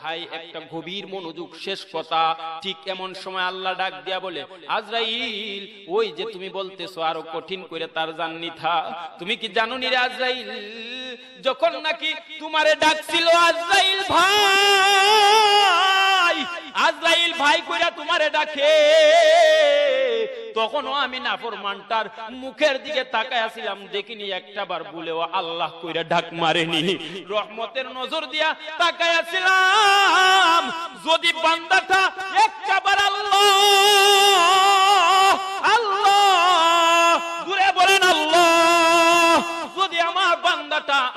ভাই একটা গভীর মনোযোগ শেষ কথা ঠিক এমন সময় আল্লাহ ডাক দিয়া বলে আজরাইল ওই যে তুমি বলতেছো আরো কঠিন করে তার থা তুমি কি জানো নি আজরাইল যখন নাকি তোমারে ডাকছিল আজরাইল ভাই আজরাইল ভাই কইরা তোমারে ডাকে তখনও আমি নাফরমানটার মুখের দিকে তাকায়াছিলাম দেখিনি একটা বার বলেও আল্লাহ কইরা ডাক মারেনি রহমতের নজর দিয়া তাকায় আসিলাম যদি বান্দাটা একটা বার আল্লাহ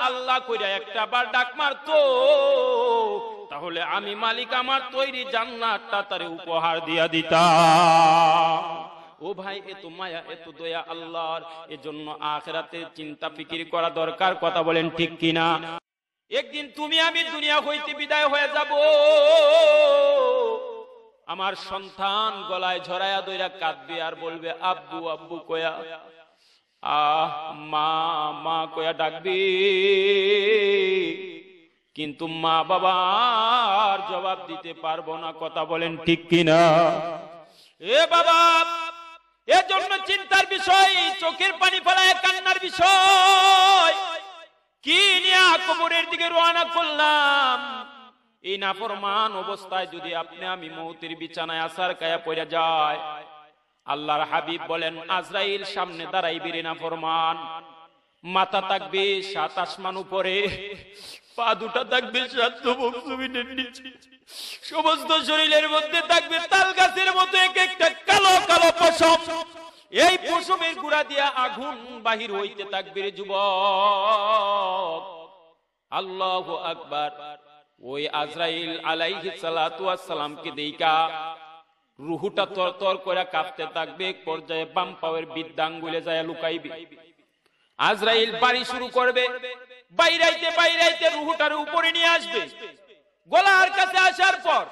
আল্লাহ কইরা একটা বার ডাক মারত তাহলে আমি মালিক আমার তৈরি জান্নাতটা তারে উপহার দিয়া দিতাম ও ভাই এত মায়া এত দয়া আল্লাহর এজন্য আখেরাতে চিন্তা ফিকির করা দরকার কথা বলেন ঠিক কিনা একদিন তুমি আমি দুনিয়া হইতে বিদায় হয়ে যাব আমার সন্তান গলায় ঝরায়া দইরা কাঁদবে আর বলবে আব্বু আব্বু কয়া আহ মা মা কয়া ডাকবি কিন্তু মা বাবার জবাব দিতে পারবো না কথা বলেন ঠিক কিনা এ বাবা এজন্য চিন্তার বিষয় চোখের পানি ফেলায় কান্নার বিষয় কি নিয়ে কবরের দিকে রোয়ানা করলাম এই নাপরমান অবস্থায় যদি আপনি আমি মৌতির বিছানায় আসার কায়া পড়ে যায় আল্লাহর হাবিব বলেন আজরাইল সামনে দাঁড়াই না ফরমান মাথা থাকবে সাত আসমান উপরে পা দুটা থাকবে সাত জমিনের নিচে সমস্ত শরীরের মধ্যে থাকবে তাল গাছের মতো এক একটা কালো কালো পশম এই পশমের গুড়া দিয়া আগুন বাহির হইতে থাকবে যুব আল্লাহ আকবার ওই আজরাইল আলাইহি সালাতু আসসালামকে দেইকা রুহুটা তর তর করে কাঁপতে থাকবে এক পর্যায়ে বাম পাওয়ের বিদ্যাঙ্গুলে যায় লুকাইবে আজরাইল বাড়ি শুরু করবে বাইরাইতে বাইরাইতে রুহুটার উপরে নিয়ে আসবে গলার কাছে আসার পর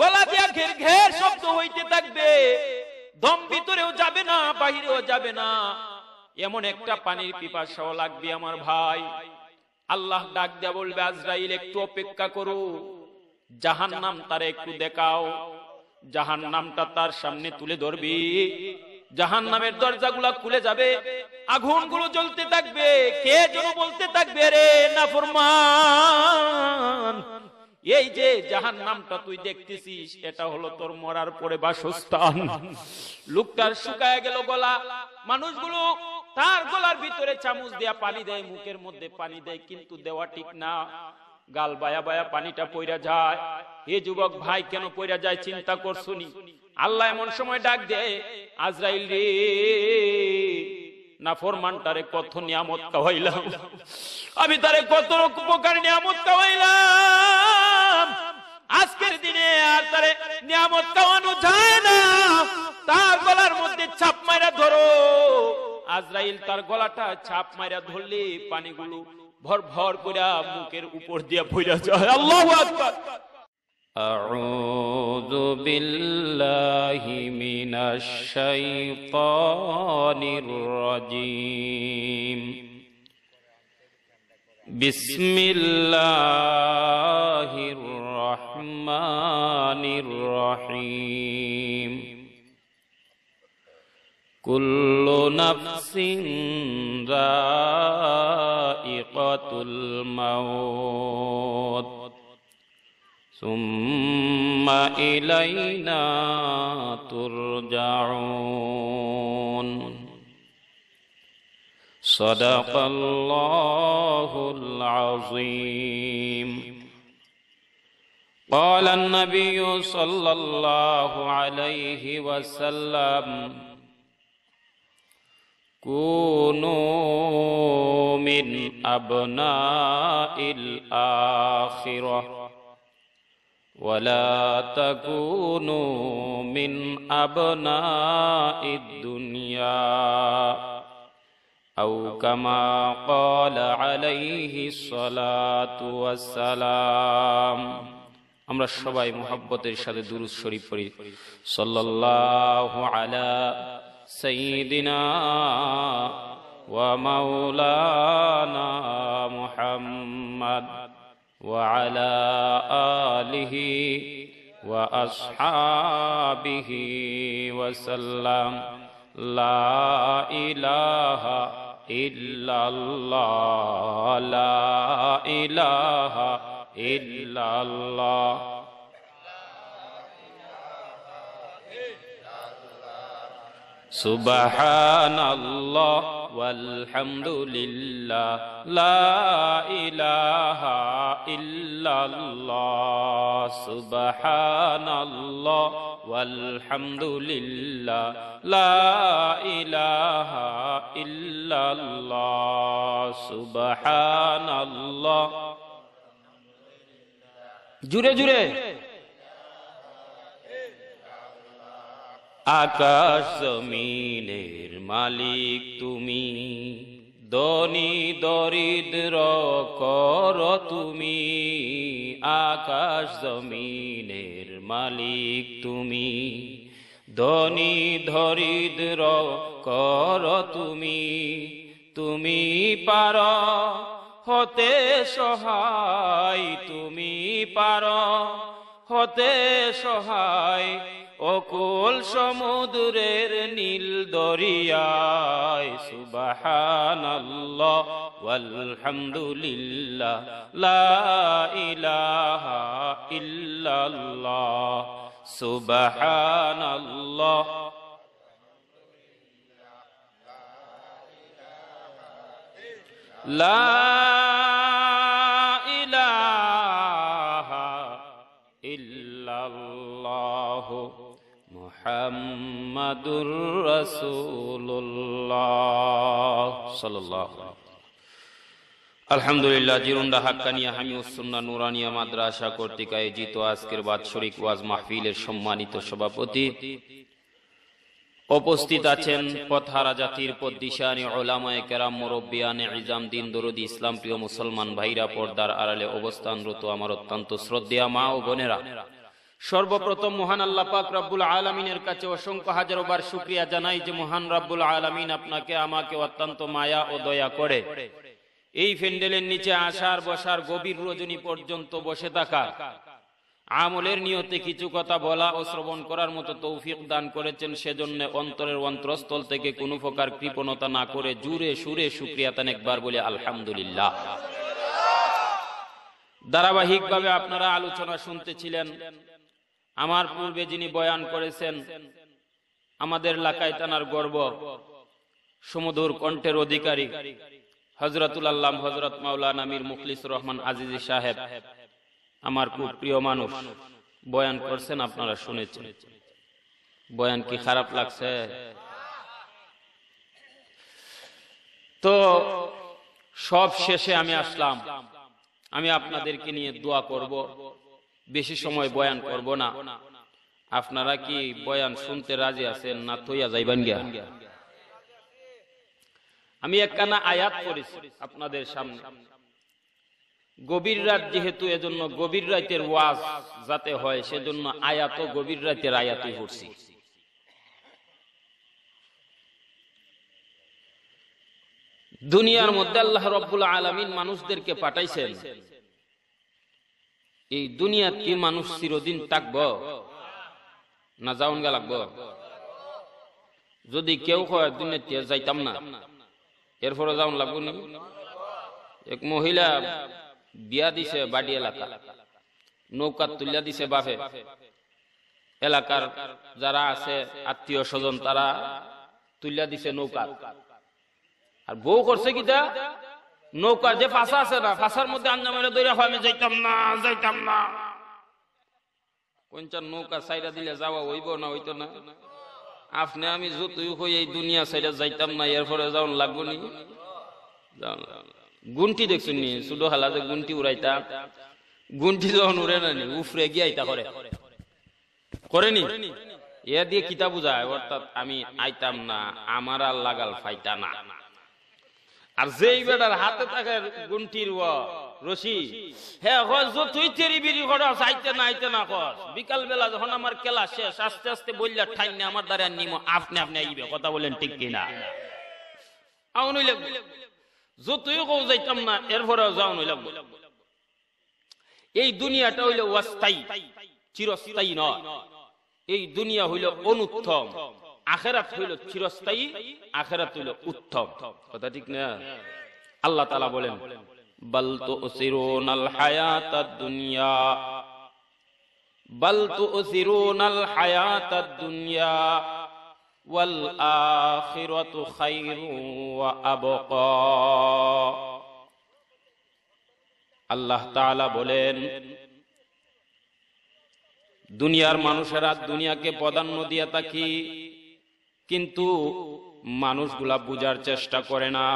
গলা দিয়া ঘের ঘের শব্দ হইতে থাকবে দম ভিতরেও যাবে না বাহিরেও যাবে না এমন একটা পানির পিপাসাও লাগবে আমার ভাই আল্লাহ ডাক দেয়া বলবে আজরাইল একটু অপেক্ষা করো জাহান নাম তারা একটু দেখাও জাহান নামটা তার সামনে তুলে ধরবি জাহান নামের দরজা গুলা খুলে যাবে আগুন গুলো জ্বলতে থাকবে কে যেন বলতে থাকবে রে না ফরমান এই যে জাহান নামটা তুই দেখতেছিস এটা হলো তোর মরার পরে বাসস্থান লোকটার শুকায় গেল গলা মানুষগুলো তার গলার ভিতরে চামচ দেয়া পানি দেয় মুখের মধ্যে পানি দেয় কিন্তু দেওয়া ঠিক না গাল বায়া বায়া পানিটা পইরা যায় হে যুবক ভাই কেন পইরা যায় চিন্তা করছুনি আল্লাহ এমন সময় ডাক দে আজরাইল রে না ফরমানটারে কত নিয়ামত হইলাম আমি তারে কত উপকার নিয়ামত হইলাম আজকের দিনে আর তারে নিয়ামত খাওয়ানো যায় না তার গলার মধ্যে ছাপ মাইরা ধরো আজরাইল তার গলাটা ছাপ মাইরা ধরলে পানিগুলো ভর ভর কইরা মুখের উপর দিয়া ভৈরা যায় আল্লাহ আকবার আউযু বিল্লাহি মিনাশ শাইতানির রাজিম বিসমিল্লাহির রহমানির রহিম كل نفس ذائقة الموت ثم إلينا ترجعون صدق الله العظيم قال النبي صلى الله عليه وسلم كونوا من أبناء الآخرة ولا تكونوا من أبناء الدنيا أو كما قال عليه الصلاة والسلام আমরা সবাই মোহাব্বতের সাথে দুরুদ শরীফ পড়ি সাল্লাল্লাহু আলা سيدنا ومولانا محمد وعلى آله وأصحابه وسلم لا إله إلا الله لا إله إلا الله سبحان الله والحمد لله لا إله إلا الله سبحان الله والحمد لله لا إله إلا الله سبحان الله جرے جرے আকাশ জমিনের মালিক তুমি দনি দরিদ্র কর তুমি আকাশ জমিনের মালিক তুমি ধনী দরিদ্র কর তুমি তুমি পার হতে সহায় তুমি পার হতে সহায় অকুল সমুদ্রের নীল দরিয়ায় সুবহানাল্লাহ আলহামদুলিল্লাহ লা ইলাহা লা মুহাম্মাদুর রাসূলুল্লাহ সাল্লাল্লাহু আলহামদুলিল্লাহ জিরুন্ডা হাক্কানিয়া হামি হামিউসুন্না নুরানিয়া মাদ্রাসা কর্তৃক আয়োজিত আজকের বাৎসরিক ওয়াজ মাহফিলের সম্মানিত সভাপতি উপস্থিত আছেন পথহারা জাতির পদ্দিশানি ওলামায় কেরাম মুরব্বিয়ানে ইজাম দিন দরুদ ইসলাম প্রিয় মুসলমান ভাইরা পর্দার আড়ালে অবস্থানরত আমার অত্যন্ত শ্রদ্ধেয় মা ও বোনেরা সর্বপ্রথম মহান আল্লাহ পাক রাব্বুল আলমিনের কাছে অসংখ্য হাজারো বার সুক্রিয়া জানাই যে মহান রাব্বুল আলমিন আপনাকে আমাকে অত্যন্ত মায়া ও দয়া করে এই ফেন্ডেলের নিচে আসার বসার গভীর রজনী পর্যন্ত বসে থাকা আমলের নিয়তে কিছু কথা বলা ও শ্রবণ করার মতো তৌফিক দান করেছেন সেজন্য অন্তরের অন্তরস্থল থেকে কোনো প্রকার কৃপণতা না করে জুড়ে সুরে সুক্রিয়া তান একবার বলে আলহামদুলিল্লাহ ধারাবাহিকভাবে আপনারা আলোচনা শুনতেছিলেন আমার পূর্বে যিনি বয়ান করেছেন আমাদের লাকায় টানার গর্ব সমুদুর কণ্ঠের অধিকারী হজরতুল আল্লাহ হজরত মাওলান আমির মুখলিস রহমান আজিজি সাহেব আমার খুব প্রিয় মানুষ বয়ান করছেন আপনারা শুনেছেন বয়ান কি খারাপ লাগছে তো সব শেষে আমি আসলাম আমি আপনাদেরকে নিয়ে দোয়া করব বেশি সময় বয়ান করব না আপনারা কি বয়ান শুনতে রাজি আছেন না থইয়া যাইবেন গিয়া আমি একখানা আয়াত করেছি আপনাদের সামনে গভীর রাত যেহেতু এজন্য গভীর রাতের ওয়াজ যাতে হয় সেজন্য আয়াত গভীর রাতের আয়াতই পড়ছি দুনিয়ার মধ্যে আল্লাহ রব্বুল আলমিন মানুষদেরকে পাঠাইছেন এই দুনিয়াত কি মানুষ চিরদিন থাকব না যাওন গা লাগব যদি কেউ কয় দুনিয়া যাইতাম না এরপরে যাওন লাগব নি এক মহিলা বিয়া দিছে বাড়ি এলাকা নৌকা তুলিয়া দিছে বাফে এলাকার যারা আছে আত্মীয় স্বজন তারা তুলিয়া দিছে নৌকা আর বউ করছে কিটা নৌকার যে ফাঁসা আছে না ফাঁসার মধ্যে আঞ্জামের দৈরা হয় আমি যাইতাম না যাইতাম না কোনটা নৌকা সাইরা দিলে যাওয়া হইব না হইতো না আপনি আমি যতই হই এই দুনিয়া সাইডা যাইতাম না এরপরে যাওন লাগবো নি গুনটি দেখছেন নি শুধু হালা যে গুনটি উড়াইতা গুনটি যখন উড়ে না নি উফরে গিয়ে আইতা করে করে নি এ দিয়ে কিতা বুঝায় অর্থাৎ আমি আইতাম না আমার আর লাগাল ফাইতা না আর যেই বেটার হাতে থাকে গুন্টির রশি হ্যাঁ বিকাল বেলা যখন আমার কেলা শেষ আস্তে আস্তে বললার ঠাই না আমার দ্বারা নিম আপনি আপনি আইবে কথা বলেন ঠিক কিনা যতই কৌ যাইতাম না এরপরে যাও নইলাম এই দুনিয়াটা হইল ওয়াস্থায়ী চিরস্থায়ী নয় এই দুনিয়া হইল অনুত্তম আখেরাত হইল চিরস্থায়ী আখেরাত হইল উত্তম কথা ঠিক না আল্লাহ তালা বলেন বাল তো ওসিরোনাল হায়াত দুনিয়া বাল তো ওসিরোনাল হায়াত দুনিয়া ওয়াল আখিরাতু খায়রু ওয়া আবকা আল্লাহ তাআলা বলেন দুনিয়ার মানুষেরা দুনিয়াকে প্রাধান্য দিয়া থাকি কিন্তু মানুষগুলা বুঝার চেষ্টা করে না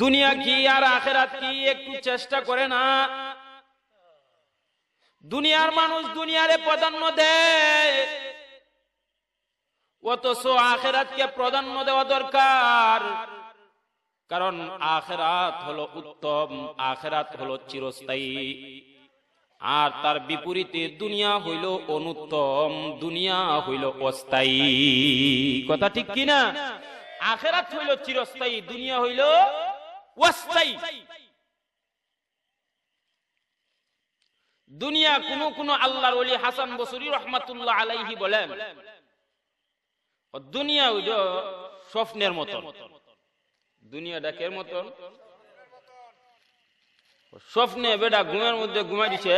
দুনিয়া কি আর আখেরাত কি একটু চেষ্টা করে না দুনিয়ার মানুষ দুনিয়ারে প্রাধান্য দেয় অথচ আখেরাতকে প্রাধান্য দেওয়া দরকার কারণ আখেরাত হলো উত্তম আখেরাত হলো চিরস্থায়ী আর তার বিপরীতে দুনিয়া হইল অনুত্তম দুনিয়া হইল অস্থায়ী কথা ঠিক কিনা আখেরাত হইল চিরস্থায়ী দুনিয়া হইল অস্থায়ী দুনিয়া কোন কোন আল্লাহর ওলি হাসান বসুরি রহমাতুল্লাহ আলাইহি বলেন দুনিয়া হইল স্বপ্নের মতন দুনিয়াটা কের মতন স্বপ্নে বেটা ঘুমের মধ্যে ঘুমাই দিছে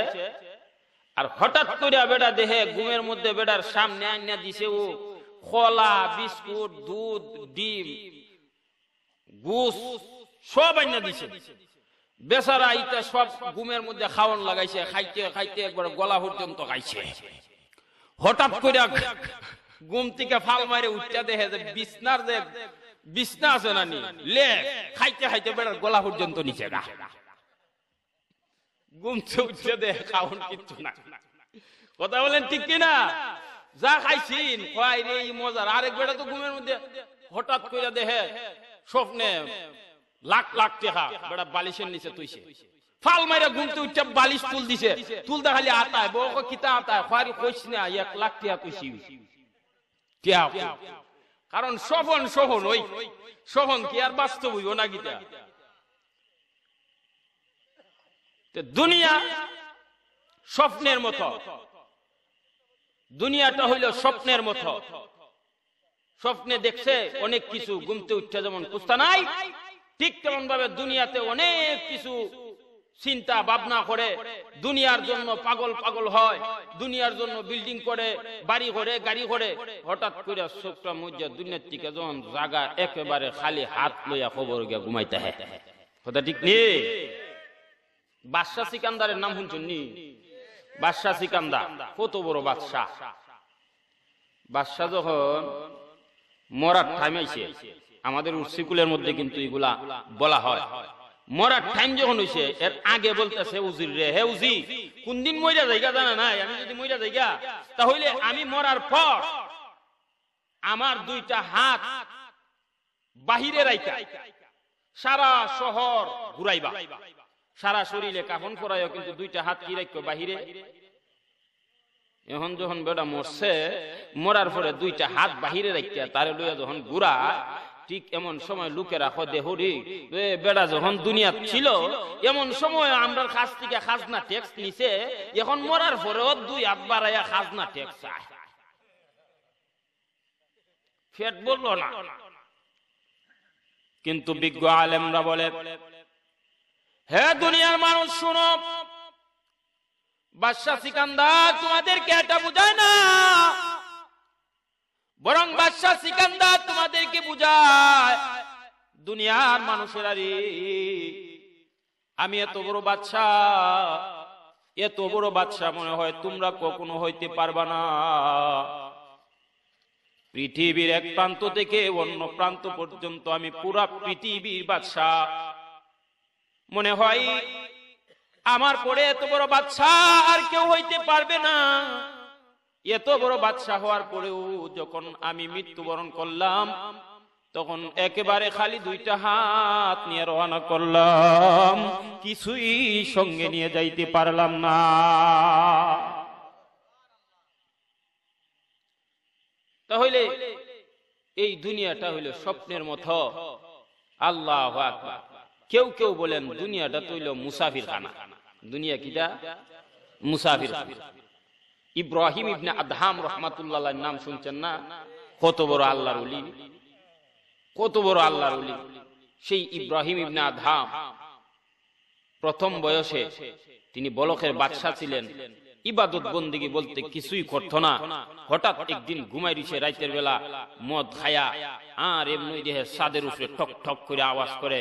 আর হঠাৎ করে বেটা দেহে ঘুমের মধ্যে বেটার সামনে আনিয়া দিছে ও কলা বিস্কুট দুধ ডিম গুস সব আনিয়া দিছে বেচারা ইটা সব ঘুমের মধ্যে খাওয়ান লাগাইছে খাইতে খাইতে একবার গলা পর্যন্ত খাইছে হঠাৎ করে ঘুম থেকে ফাল মারে উঠতে দেহে যে বিছনার যে বিছনা আছে না নি লে খাইতে খাইতে বেড়ার গলা পর্যন্ত নিচে না কথা বলেন ঠিক কিনা যা খাইছিন মজার আরেক তো ঘুমের মধ্যে হঠাৎ করে দেহে স্বপ্নে লাখ লাখ বালিশের নিচে তুইছে ফাল মাইরা ঘুমতে উঠছে বালিশ তুল দিছে তুল দেখালি আতায় বউ কিতা আতায় খোয়ারি কইস না এক লাখ টিয়া কইছি কারণ সহন সহন ওই সহন কি আর বাস্তব হইব না গিতা দুনিয়া স্বপ্নের মতো দুনিয়াটা হইল স্বপ্নের মতো স্বপ্নে দেখছে অনেক কিছু গুমতে উঠছে যেমন কুস্তা নাই ঠিক তেমন ভাবে দুনিয়াতে অনেক কিছু চিন্তা ভাবনা করে দুনিয়ার জন্য পাগল পাগল হয় দুনিয়ার জন্য বিল্ডিং করে বাড়ি করে গাড়ি করে হঠাৎ করে চোখটা মজা দুনিয়ার থেকে যখন জাগা একেবারে খালি হাত লইয়া খবর গিয়া ঘুমাইতে হ্যাঁ কথা ঠিক নেই বাদশাহ সিকান্দারের নাম শুনছেন নি বাদশাহ সিকান্দার কত বড় বাদশাহ বাদশাহ যখন মরার টাইম আইছে আমাদের উর্সিকুলের মধ্যে কিন্তু এগুলা বলা হয় মরার টাইম যখন হইছে এর আগে বলতেছে উজির রে হে উজি কোন দিন মইরা জায়গা জানা নাই আমি যদি মইরা জায়গা তাহলে আমি মরার পর আমার দুইটা হাত বাহিরে রাইকা সারা শহর ঘুরাইবা সারা শরীরে কাফন পরায়ও কিন্তু দুইটা হাত কি রাখো বাহিরে এখন যখন বেটা মরছে মরার পরে দুইটা হাত বাহিরে রাখিয়া তারে লইয়া যখন গুড়া ঠিক এমন সময় লোকেরা হদে হরি বেড়া যখন দুনিয়া ছিল এমন সময় আমরা খাস থেকে খাজনা ট্যাক্স নিছে এখন মরার পরেও দুই হাত বাড়াইয়া খাজনা ট্যাক্স ফেট বলল না কিন্তু বিজ্ঞ আলেমরা বলে হ্যাঁ দুনিয়ার মানুষ শুনো বাদশাহ সিকান্দার তোমাদেরকে এটা বুঝায় না বরং বাদশাহ সিকান্দার তোমাদেরকে বুঝায় দুনিয়ার মানুষের আমি এত বড় বাদশাহ এত বড় বাদশাহ মনে হয় তোমরা কখনো হইতে পারবা না পৃথিবীর এক প্রান্ত থেকে অন্য প্রান্ত পর্যন্ত আমি পুরা পৃথিবীর বাদশাহ মনে হয় আমার পরে এত বড় বাচ্চা আর কেউ হইতে পারবে না এত বড় বাচ্চা হওয়ার পরেও যখন আমি মৃত্যুবরণ করলাম তখন একেবারে খালি দুইটা হাত নিয়ে রওনা করলাম কিছুই সঙ্গে নিয়ে যাইতে পারলাম না তাহলে এই দুনিয়াটা হইল স্বপ্নের মতো আল্লাহ আকবার কেউ কেউ বলেন দুনিয়াটা তৈল মুসাফির খানা দুনিয়া কিটা মুসাফির ইব্রাহিম ইবনে আদহাম রহমাতুল্লাহ নাম শুনছেন না কত বড় আল্লাহ উলি কত বড় আল্লাহ উলি সেই ইব্রাহিম ইবনে আদহাম প্রথম বয়সে তিনি বলকের বাদশাহ ছিলেন ইবাদত বন্দিগি বলতে কিছুই করত না হঠাৎ একদিন ঘুমাই রাইতের বেলা মদ খায়া আর এমনি দেহে সাদের উপরে ঠক ঠক করে আওয়াজ করে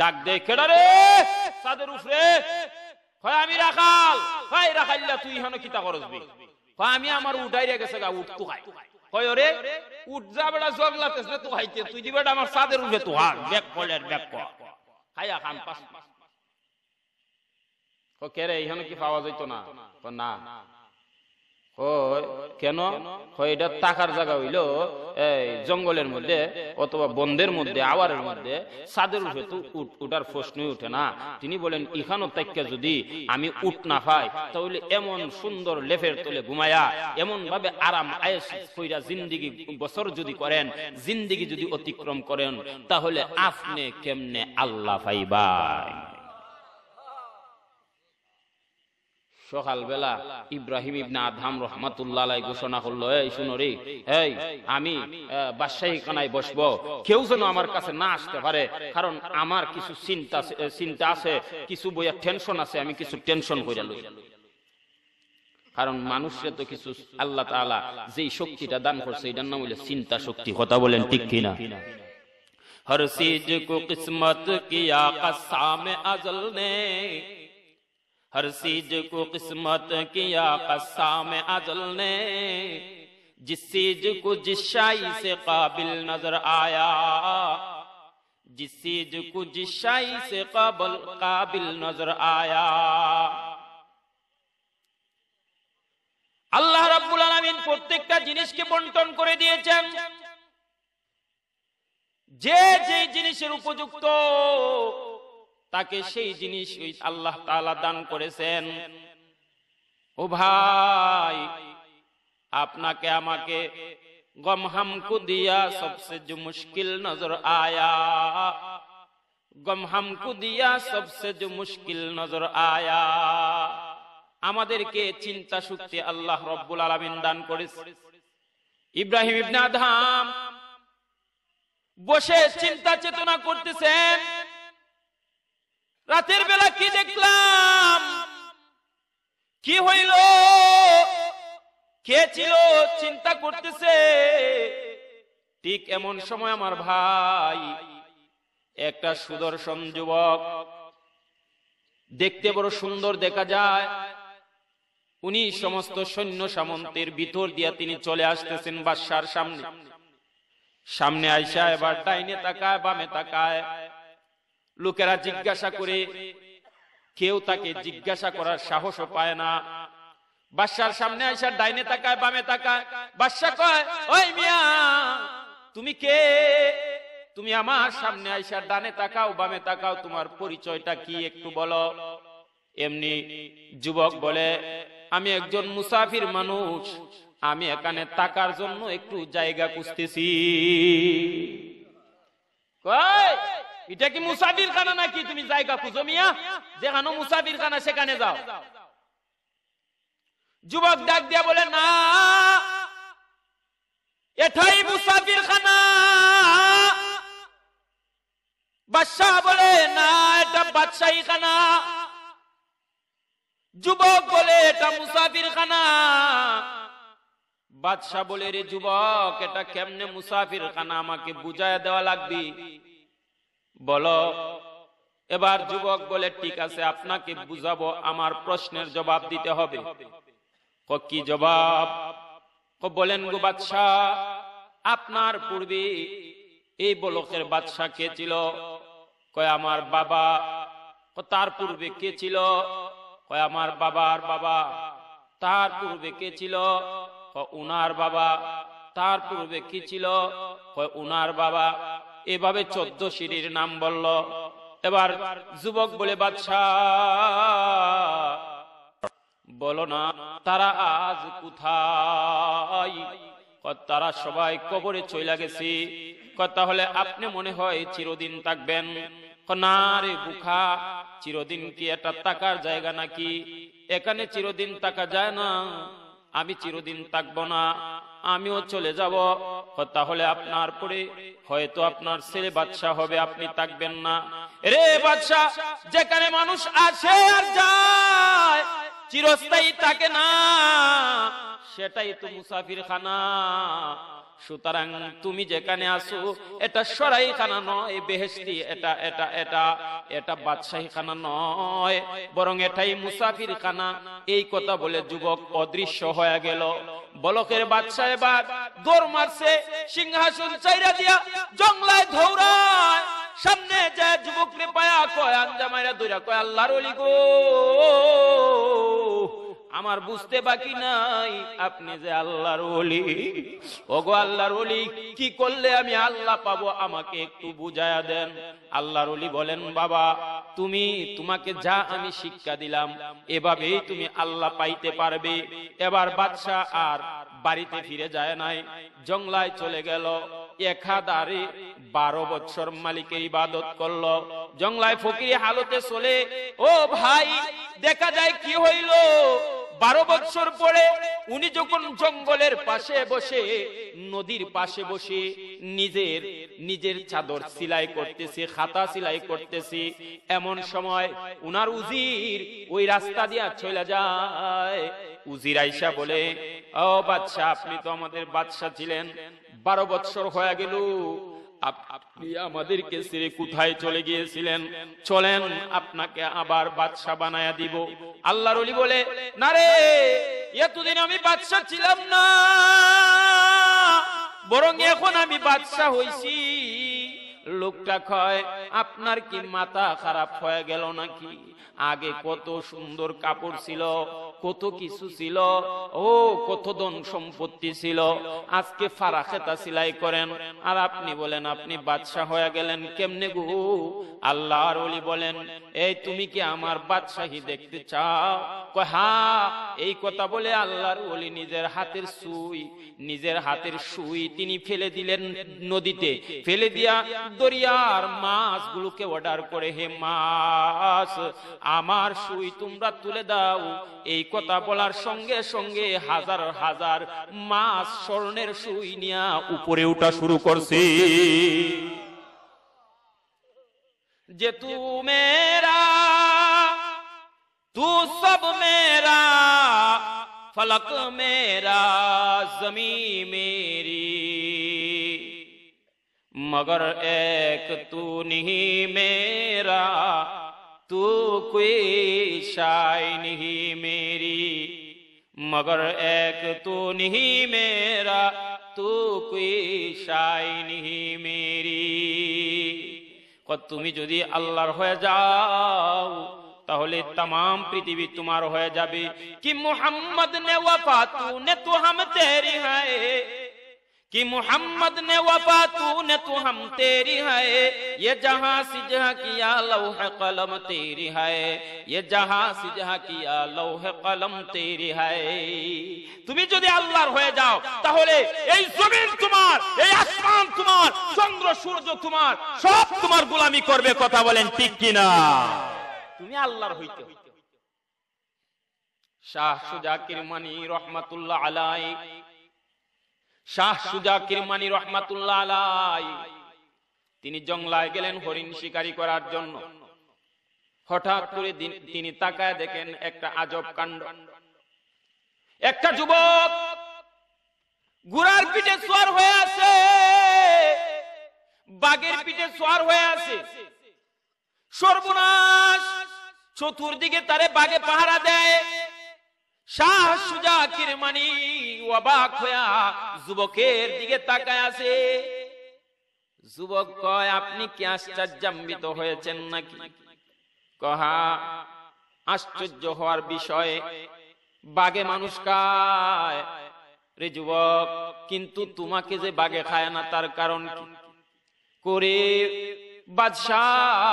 ডাক দেয় কেডারে সাদের উপরে হয় আমি রাখাল হয় রাখাইলা তুই হেন কিতা হয় আমি আমার উঠাই গেছে গা উঠ তু খাই কয় রে উঠ যা বেড়া খাইতে তুই দিবে আমার সাদের উপরে হার ব্যাক ব্যাক খাইয়া খান পাঁচ কেরে এইখানে কি পাওয়া যাইতো না না কেন এটা টাকার জায়গা হইল এই জঙ্গলের মধ্যে অথবা বন্ধের মধ্যে আওয়ারের মধ্যে সাদের উপরে তো উঠার প্রশ্নই উঠে না তিনি বলেন ইখানো তাইকা যদি আমি উঠ না পাই তাহলে এমন সুন্দর লেফের তলে ঘুমায়া এমন ভাবে আরাম আয়েস কইরা জিন্দিগি বছর যদি করেন জিন্দিগি যদি অতিক্রম করেন তাহলে আপনি কেমনে আল্লাহ পাইবাই সকালবেলা ইব্রাহিম ইবনা আধাম রহমাতুল্লাহ ঘোষণা করলো এই শুনো রে এই আমি বাদশাহী কানায় বসবো কেউ যেন আমার কাছে না আসতে পারে কারণ আমার কিছু চিন্তা চিন্তা আছে কিছু বইয়া টেনশন আছে আমি কিছু টেনশন করে লই কারণ মানুষের তো কিছু আল্লাহ তাআলা যে শক্তিটা দান করছে এটার নাম হইলে চিন্তা শক্তি কথা বলেন ঠিক কিনা হর সিজ কো কিসমত কিয়া কসাম আজল নে हर चीज को किस्मत किया कस्सा में अजल ने जिस चीज को जिस शाही से काबिल नजर आया जिस चीज को जिस शाही से काबल काबिल नजर आया अल्लाह আল্লাহ आलमीन प्रत्येक প্রত্যেকটা के बंटन कर दिए जे जे জিনিসের उपयुक्त তাকে সেই জিনিস ওই আল্লাহ তালা দান করেছেন ও ভাই আপনাকে আমাকে গম হামকু দিয়া সবচেয়ে মুশকিল নজর আয়া গম হামকু দিয়া সবচেয়ে মুশকিল নজর আয়া আমাদেরকে চিন্তা শক্তি আল্লাহ রব্বুল আলমিন দান করেছে ইব্রাহিম ইবনা ধাম বসে চিন্তা চেতনা করতেছেন রাতের বেলা কি দেখলাম কি হইল কে ছিল চিন্তা করতেছে ঠিক এমন সময় আমার ভাই একটা সুদর্শন যুবক দেখতে বড় সুন্দর দেখা যায় উনি সমস্ত সৈন্য সামন্তের ভিতর দিয়া তিনি চলে আসতেছেন বাদশার সামনে সামনে আইসা এবার ডাইনে তাকায় বামে তাকায় লোকেরা জিজ্ঞাসা করে কেউ তাকে জিজ্ঞাসা করার সাহস পায় না বাদশার সামনে আইসার ডাইনে তাকায় বামে তাকায় বাদশা কয় ওই মিয়া তুমি কে তুমি আমার সামনে আইসা ডানে তাকাও বামে তাকাও তোমার পরিচয়টা কি একটু বলো এমনি যুবক বলে আমি একজন মুসাফির মানুষ আমি এখানে তাকার জন্য একটু জায়গা খুঁজতেছি কয় এটা কি মুসাফির খানা নাকি তুমি জায়গা খুঁজো মিয়া যেখানে মুসাফির খানা সেখানে যাও যুবক ডাক দিয়া বলে না এটাই মুসাফির খানা বাদশাহ বলে না এটা বাদশাহী খানা যুবক বলে এটা মুসাফির খানা বাদশাহ বলে রে যুবক এটা কেমনে মুসাফির খানা আমাকে বুঝায় দেওয়া লাগবে বলো এবার যুবক বলে ঠিক আছে আপনাকে বুঝাবো আমার প্রশ্নের জবাব দিতে হবে কি জবাব বলেন গো বাদশাহ আপনার পূর্বে এই বলকের বাদশাহ কে ছিল কয় আমার বাবা তার পূর্বে কে ছিল কয় আমার বাবার বাবা তার পূর্বে কে ছিল উনার বাবা তার পূর্বে কি ছিল কয় উনার বাবা এভাবে চোদ্দ সিঁড়ির নাম বলল এবার যুবক বলে বাদশাহ বলো না তারা আজ কোথায় তারা সবাই কবরে চইলা গেছি তাহলে আপনি মনে হয় চিরদিন থাকবেন না বুখা চিরদিন কি এটা তাকার জায়গা নাকি এখানে চিরদিন তাকা যায় না আমি চিরদিন থাকব না আমিও চলে যাব তাহলে আপনার পরে হয়তো আপনার ছেলে বাদশাহ হবে আপনি থাকবেন না রে বাদশাহ যেখানে মানুষ আসে আর যায় চিরস্থায়ী থাকে না সেটাই তো মুসাফির খানা সুতরাং তুমি যেখানে আসো এটা সরাইখানা নয় বেহেস্তি এটা এটা এটা এটা বাদশাহীখানা নয় বরং এটাই মুসাফির খানা এই কথা বলে যুবক অদৃশ্য হয়ে গেল বলকের বাদশাহ এবার দোর মারছে সিংহাসন চাইরা দিয়া জংলায় ধৌরায় সামনে যায় যুবক রে পায়া কয় আঞ্জামাইরা দুইরা কয় আল্লাহর অলি গো আমার বুঝতে বাকি নাই আপনি যে আল্লাহর ওলি ওগো আল্লাহর ওলি কি করলে আমি আল্লাহ পাবো আমাকে একটু বুঝায়া দেন আল্লাহর ওলি বলেন বাবা তুমি তোমাকে যা আমি শিক্ষা দিলাম এভাবেই তুমি আল্লাহ পাইতে পারবে এবার বাদশাহ আর বাড়িতে ফিরে যায় নাই জংলায় চলে গেল একাদারে বারো বছর মালিকের ইবাদত করলো জংলায় ফকির হালতে চলে ও ভাই দেখা যায় কি হইল বারো বছর পরে উনি যখন জঙ্গলের পাশে বসে নদীর পাশে বসে নিজের নিজের চাদর সিলাই করতেছে খাতা সিলাই করতেছে এমন সময় উনার উজির ওই রাস্তা দিয়া চলে যায় উজির আইসা বলে ও বাদশাহ আপনি তো আমাদের বাদশাহ ছিলেন বারো বছর হয়ে গেল আপনি আমাদেরকে ছেড়ে কোথায় চলে গিয়েছিলেন চলেন আপনাকে আবার বাদশা বানায়া দিব আল্লাহর অলি বলে না রে এতদিন আমি বাদশা ছিলাম না বরং এখন আমি বাদশা হইছি লোকটা কয় আপনার কি মাথা খারাপ হয়ে গেল নাকি আগে কত সুন্দর কাপড় ছিল কত কিছু ছিল ও কত ধন সম্পত্তি ছিল আজকে ফারা খেতা সিলাই করেন আর আপনি বলেন আপনি বাদশাহ হয়ে গেলেন কেমনে গু আল্লাহ অলি বলেন এই তুমি কি আমার বাদশাহী দেখতে চাও হা এই কথা বলে আল্লাহর অলি নিজের হাতের সুই নিজের হাতের সুই তিনি ফেলে দিলেন নদীতে ফেলে দিয়া দরিয়ার মাছ মাছগুলোকে অর্ডার করে হে মাছ আমার সুই তোমরা তুলে দাও এই কথা বলার সঙ্গে সঙ্গে হাজার হাজার মাছ স্বর্ণের সুই নিয়া উপরে উঠা শুরু করছি যে তুমেরা তু সব মেরা ফলক মেরা জমি মেরি মগর এক তুনি মেরা তু तू कोई शाय नहीं मेरी मगर एक तू नहीं मेरा তু কুইশাইনিহি মেরি তুমি যদি আল্লাহর হয়ে যাও তাহলে तमाम পৃথিবী তোমার হয়ে যাবে কি মোহাম্মদ নে ওয়াফা তু নে তু হাম তেরি হায় कि मोहम्मद ने वफा तूने तो हम तेरी है ये जहां सिजहा किया लौह कलम तेरी है ये जहां सिजहा किया লৌহ কলম তেরি হায় তুমি যদি আল্লাহর হয়ে যাও তাহলে এই জমিন তোমার এই আসমান তোমার চন্দ্র সূর্য তোমার সব তোমার গোলামি করবে কথা বলেন ঠিক কিনা তুমি আল্লাহর হইতে শাহ সুজাকির মানি রহমাতুল্লাহ আলাই শাহ সুজা কিরমানি রহমাতুল্লাহ আলাই তিনি জংলায় গেলেন হরিণ শিকারি করার জন্য হঠাৎ করে তিনি তাকায় দেখেন একটা আজব কাণ্ড একটা যুবক গুড়ার পিঠে সোয়ার হয়ে আছে বাগের পিঠে সোয়ার হয়ে আছে সর্বনাশ চতুর্দিকে তারে বাগে পাহারা দেয় শাহ সুজা কিরমানি অবাক হইয়া যুবকের দিকে তাকায় আছে যুবক কয় আপনি কি আশ্চর্যান্বিত হয়েছেন নাকি কহা আশ্চর্য হওয়ার বিষয়ে বাগে মানুষ রে যুবক কিন্তু তোমাকে যে বাগে খায় না তার কারণ করে বাদশাহ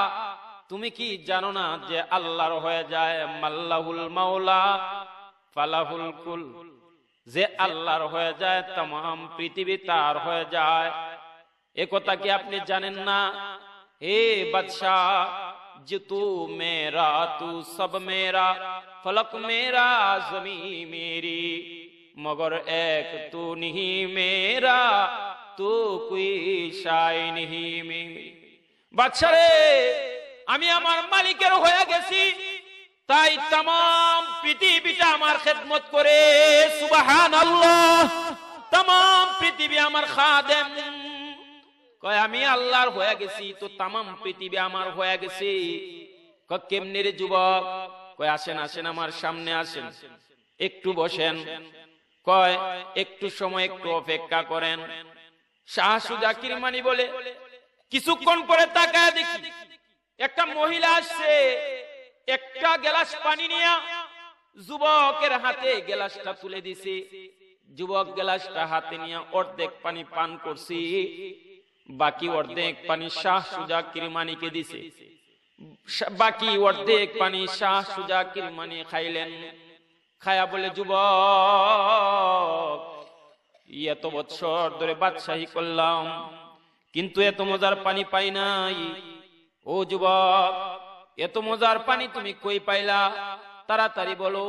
তুমি কি জানো না যে আল্লাহর হয়ে যায় মাল্লাহুল মাওলা ফালাফুল কুল যে আল্লাহর হয়ে যায় তাম পৃথিবী তার হয়ে যায় এ কথা কি আপনি জানেন না হে বাদশাহ জিতু মেরা তু সব মেরা ফলক মেরা জমি মেরি মগর এক তু নিহি মেরা তু কুই শাই নিহি মেরি বাদশাহ রে আমি আমার মালিকের হয়ে গেছি তাই তাম পৃথিবীটা আমার খেদমত করে সুবাহান আল্লাহ তাম পৃথিবী আমার খাদেম কয় আমি আল্লাহর হয়ে গেছি তো তাম পৃথিবী আমার হয়ে গেছি কেমনি রে যুবক কয় আসেন আসেন আমার সামনে আসেন একটু বসেন কয় একটু সময় একটু অপেক্ষা করেন শাহ সুজা কিরমানি বলে কিছুক্ষণ পরে তাকায় দেখি একটা মহিলা আসছে একটা গেলাস পানি নিয়া যুবকের হাতে গেলাসটা তুলে দিছে যুবক গ্লাসটা হাতে নিয়ে অর্ধেক পানি পান করছি বাকি অর্ধেক পানি শাহ সুজা কিরমানিকে দিছে বাকি অর্ধেক পানি শাহ সুজা কিরমানি খাইলেন খায়া বলে যুবক এত বৎসর ধরে বাদশাহী করলাম কিন্তু এত মজার পানি পাই নাই ও যুবক এত মজার পানি তুমি কই পাইলা তাড়াতাড়ি বলো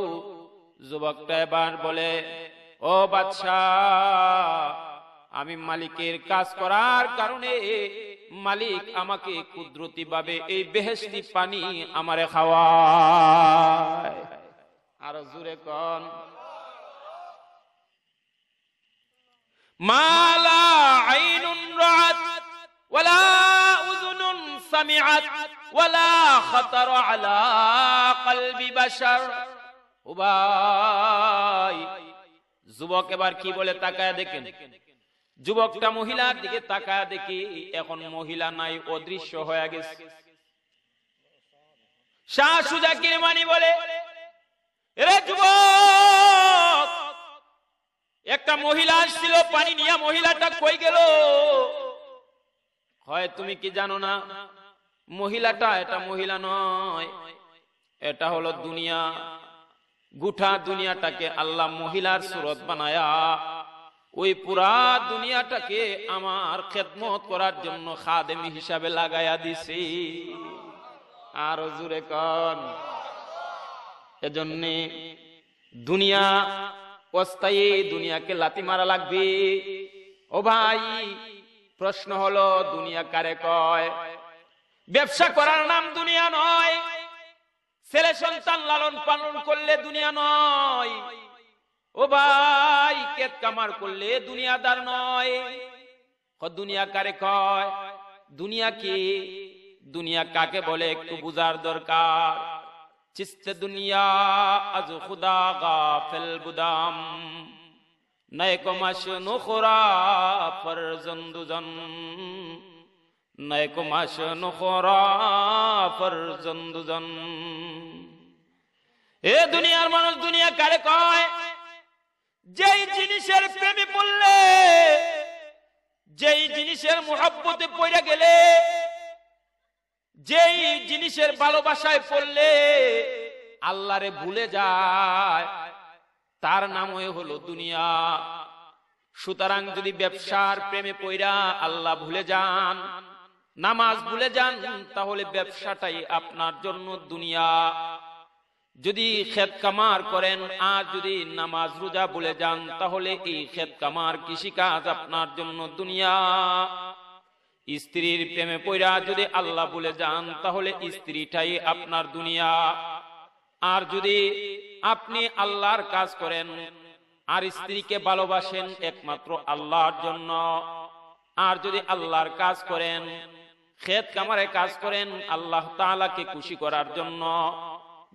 যুবকটা এবার বলে ও বাদশাহ আমি মালিকের কাজ করার কারণে মালিক আমাকে কুদরতি ভাবে এই বেহেস্তি পানি আমারে খাওয়ায় আর জুরে কন মালা আইনুন রাত ولا أذن سمعت ولا خطر على قلب بشر উবাই যুবক এবার কি বলে তাকায় দেখেন যুবকটা মহিলার দিকে তাকায় দেখি এখন মহিলা নাই অদৃশ্য হয়ে গেছে শাহ সুজাকির মানি বলে রে যুবক একটা মহিলা আসছিল পানি নিয়ে মহিলাটা কই গেল হয় তুমি কি জানো না মহিলাটা এটা মহিলা নয় এটা হলো দুনিয়া গুঠা দুনিয়াটাকে আল্লাহ মহিলার সুরত বানায়া ওই পুরা দুনিয়াটাকে আমার খেদমত করার জন্য খাদেমি হিসাবে লাগায়া দিছি আরো জুড়ে কন এজন্য দুনিয়া অস্থায়ী দুনিয়াকে লাতি মারা লাগবে ও ভাই প্রশ্ন হলো দুনিয়া কারে কয় ব্যবসা করার নাম দুনিয়া নয় ছেলে সন্তান লালন পালন করলে দুনিয়া নয় ও ভাই কেত কামার করলে দুনিয়াদার নয় দুনিয়া কারে কয় দুনিয়া কি দুনিয়া কাকে বলে একটু বুঝার দরকার চিস্তে দুনিয়া আজ খুদা গাফেল বুদাম এ দুনিয়ার মানুষ দুনিয়া কারে কয় যেই জিনিসের প্রেমে পড়লে যেই জিনিসের মহাব্বতে পড়ে গেলে যেই জিনিসের ভালোবাসায় পড়লে আল্লাহরে ভুলে যায় তার নামই হলো দুনিয়া সুতরাং যদি ব্যবসার প্রেমে পয়রা আল্লাহ ভুলে যান নামাজ ভুলে যান তাহলে ব্যবসাটাই আপনার জন্য দুনিয়া যদি খেত কামার করেন আর যদি নামাজ রোজা ভুলে যান তাহলে এই খেত কামার কৃষিকাজ আপনার জন্য দুনিয়া স্ত্রীর প্রেমে পইরা যদি আল্লাহ ভুলে যান তাহলে স্ত্রীটাই আপনার দুনিয়া আর যদি আপনি আল্লাহর কাজ করেন আর স্ত্রীকে ভালোবাসেন একমাত্র আল্লাহর জন্য আর যদি আল্লাহর কাজ করেন খেত কামারে কাজ করেন আল্লাহ তাআলাকে খুশি করার জন্য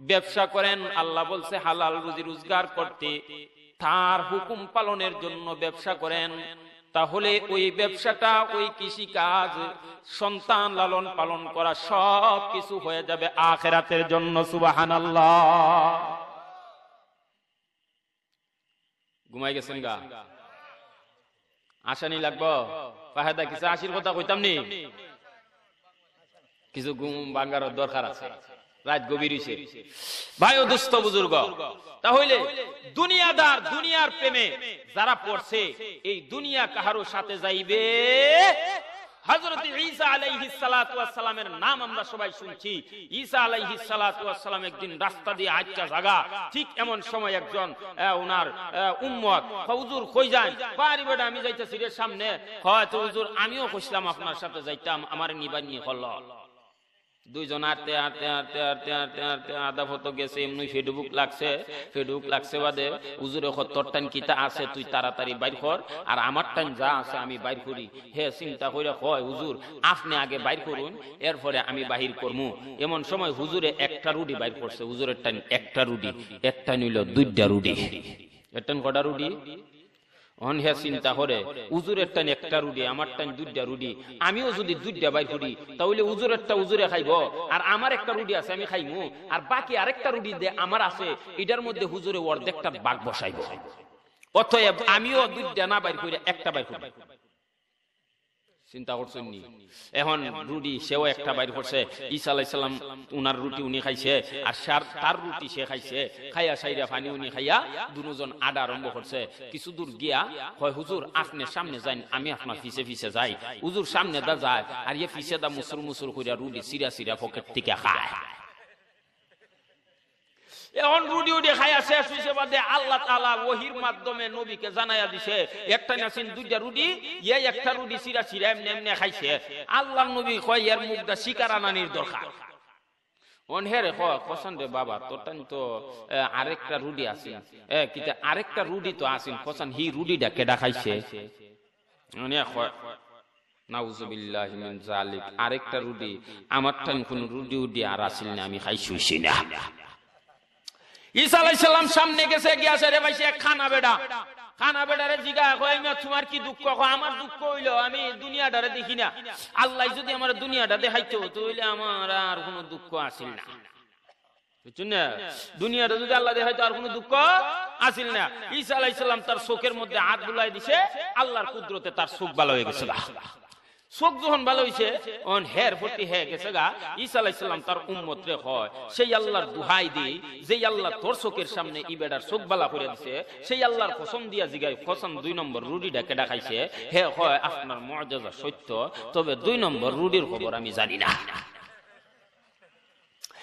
ব্যবসা করেন আল্লাহ বলছে হালাল রুজি রোজগার করতে তার হুকুম পালনের জন্য ব্যবসা করেন তাহলে ওই ব্যবসাটা ওই কৃষি কাজ সন্তান লালন পালন করা সব কিছু হয়ে যাবে আখেরাতের জন্য সুবাহান আল্লাহ ঘুমাই গেছেন গা আশানি লাগবো ফাহেদা কিছু আশির কথা কইতাম নি কিছু ঘুম বাঙ্গার দরকার আছে রাত গভীর হইছে ভাই ও দুস্থ বুজুর্গ তাহলে দুনিয়াদার দুনিয়ার প্রেমে যারা পড়ছে এই দুনিয়া কাহারো সাথে যাইবে হজরত ঈসা আলাইহি সালাতামের নাম আমরা সবাই শুনছি ঈসা আলাইহি সালাতাম একদিন রাস্তা দিয়ে আটকা জাগা ঠিক এমন সময় একজন ওনার উম্মত হুজুর কই যান পারি বেটা আমি যাইতেছি রে সামনে হয়তো হুজুর আমিও খুঁজলাম আপনার সাথে যাইতাম আমার নিয়ে হল দুইজন আটতে আটতে আটতে আটতে আটতে আটতে আধা ফটো গেছে এমনি ফেডবুক লাগছে ফেডবুক লাগছে বাদে উজুরে তোর টাইম কিতা আছে তুই তাড়াতাড়ি বাইর কর আর আমার টাইম যা আছে আমি বাইর করি হে চিন্তা করে হয় হুজুর আপনি আগে বাইর করুন এরপরে আমি বাহির করমু এমন সময় হুজুরে একটা রুডি বাইর করছে হুজুরের টাইম একটা রুডি একটা নিল দুইটা রুডি একটা কটা রুডি অনহ্যা চিন্তা করে উজুরের টান একটা রুডি আমার টান দুইটা রুডি আমিও যদি দুইটা বাই করি তাহলে উজুরেরটা উজুরে খাইব আর আমার একটা রুডি আছে আমি খাইমু আর বাকি আরেকটা রুডি দে আমার আছে এটার মধ্যে হুজুরে অর্ধেকটা বাঘ বসাইব অতএব আমিও দুইটা না বাইর করি একটা বাইর করি চিন্তা করছেন নি এখন রুটি সেও একটা বাইর করছে ঈসা আলাইসাল্লাম উনার রুটি উনি খাইছে আর সার তার রুটি সে খাইছে খাইয়া সাইরা পানি উনি খাইয়া দুজন আডা আরম্ভ করছে কিছু দূর গিয়া হয় হুজুর আপনি সামনে যাই আমি আপনার ফিসে ফিসে যাই হুজুর সামনে দা যায় ইয়ে আর ইয়ে ফিসে দা মুসুর মুসুর কইরা রুটি সিরা সিরা পকেট থেকে খায় এখন রুডি উডি খায়া শেষ হয়েছে বাদে আল্লাহ তালা ওহির মাধ্যমে নবীকে জানাইয়া দিছে একটা নাসিন দুইটা রুডি ইয়ে একটা রুডি সিরা সিরা এমনি এমনি খাইছে আল্লাহ নবী কয় এর মুখটা শিকার আনানির দরকার অনহেরে কসান রে বাবা তোটান তো আরেকটা রুডি আছে এ কিতা আরেকটা রুডি তো আসিন কসান হি রুডিটা কেডা খাইছে আরেকটা রুডি আমার টাইম কোন রুডি উডি আর আসিল না আমি খাইছি না ঈসা সামনে গেছে গিয়াছে রে ভাই সে খানা বেড়া খানা বেড়ারে তোমার কি দুঃখ আমার দুঃখ হইল আমি দুনিয়াটারে দেখি না আল্লাহ যদি আমার দুনিয়াটা আমার আর কোনো দুঃখ আসিল না যদি আল্লাহ কোনো দুঃখ না তার শোকের মধ্যে হাত বুলাই দিছে আল্লাহর কুদরতে তার শোক ভালো হয়ে গেছিল চোখ যখন ভালো হয়েছে অন হের প্রতি হে গেছে গা ইসা আলাইসাল্লাম তার উম্মত রে হয় সেই আল্লাহর দুহাই দি যে আল্লাহ তোর চোখের সামনে ইবেডার চোখ বালা করে দিছে সেই আল্লাহর কসম দিয়া জিগাই কসম দুই নম্বর রুডি ডাকে ডাকাইছে হে হয় আপনার মর্যাদা সত্য তবে দুই নম্বর রুডির খবর আমি জানি না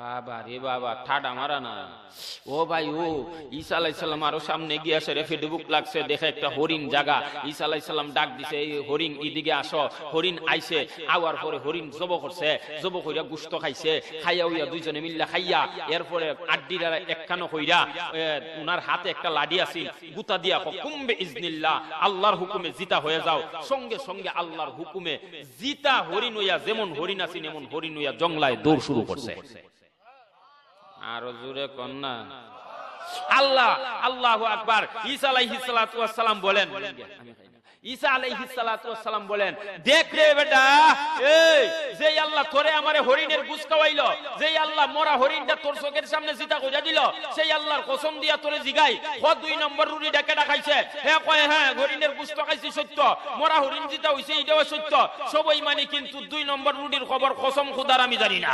বাবা রে বাবা ঠাডা মারা না ও ভাই ও ঈসা আরো সামনে গিয়ে আসে রেফে ডুবুক লাগছে দেখে একটা হরিণ জাগা ঈসা ডাক দিছে এই হরিণ এদিকে হরিণ আইছে আওয়ার পরে হরিণ জব করছে জব কইরা গুস্ত খাইছে খাইয়া উইয়া দুইজনে মিল্লা খাইয়া এরপরে আড্ডি দ্বারা একখানো হইরা উনার হাতে একটা লাডি আছিল গুতা দিয়া কুম্বে ইজনিল্লাহ আল্লাহর হুকুমে জিতা হয়ে যাও সঙ্গে সঙ্গে আল্লাহর হুকুমে জিতা হরিণ হইয়া যেমন হরিণ আছিল এমন হরিণ হইয়া জংলায় দৌড় শুরু করছে আরো জুড়ে কন্যা আল্লাহ আল্লাহ আকবর ঈসা আলাইহিস সালাতু বলেন ঈসা আলাইহিস সালাতু বলেন দেখ রে বেটা এই যেই আল্লাহ তোরে আমারে হরিণের যেই আল্লাহ মরা হরিণটা তোর চোখের সামনে জিতা কইরা দিল সেই আল্লাহর কসম দিয়া তোরে জিগাই ক দুই নম্বর রুড়ি ডাকে ডাকাইছে হে কয় হ্যাঁ হরিণের গুস খাইছি সত্য মরা হরিণ জিতা হইছে এটাও সত্য সবই মানে কিন্তু দুই নম্বর রুড়ির খবর কসম খোদার আমি জানি না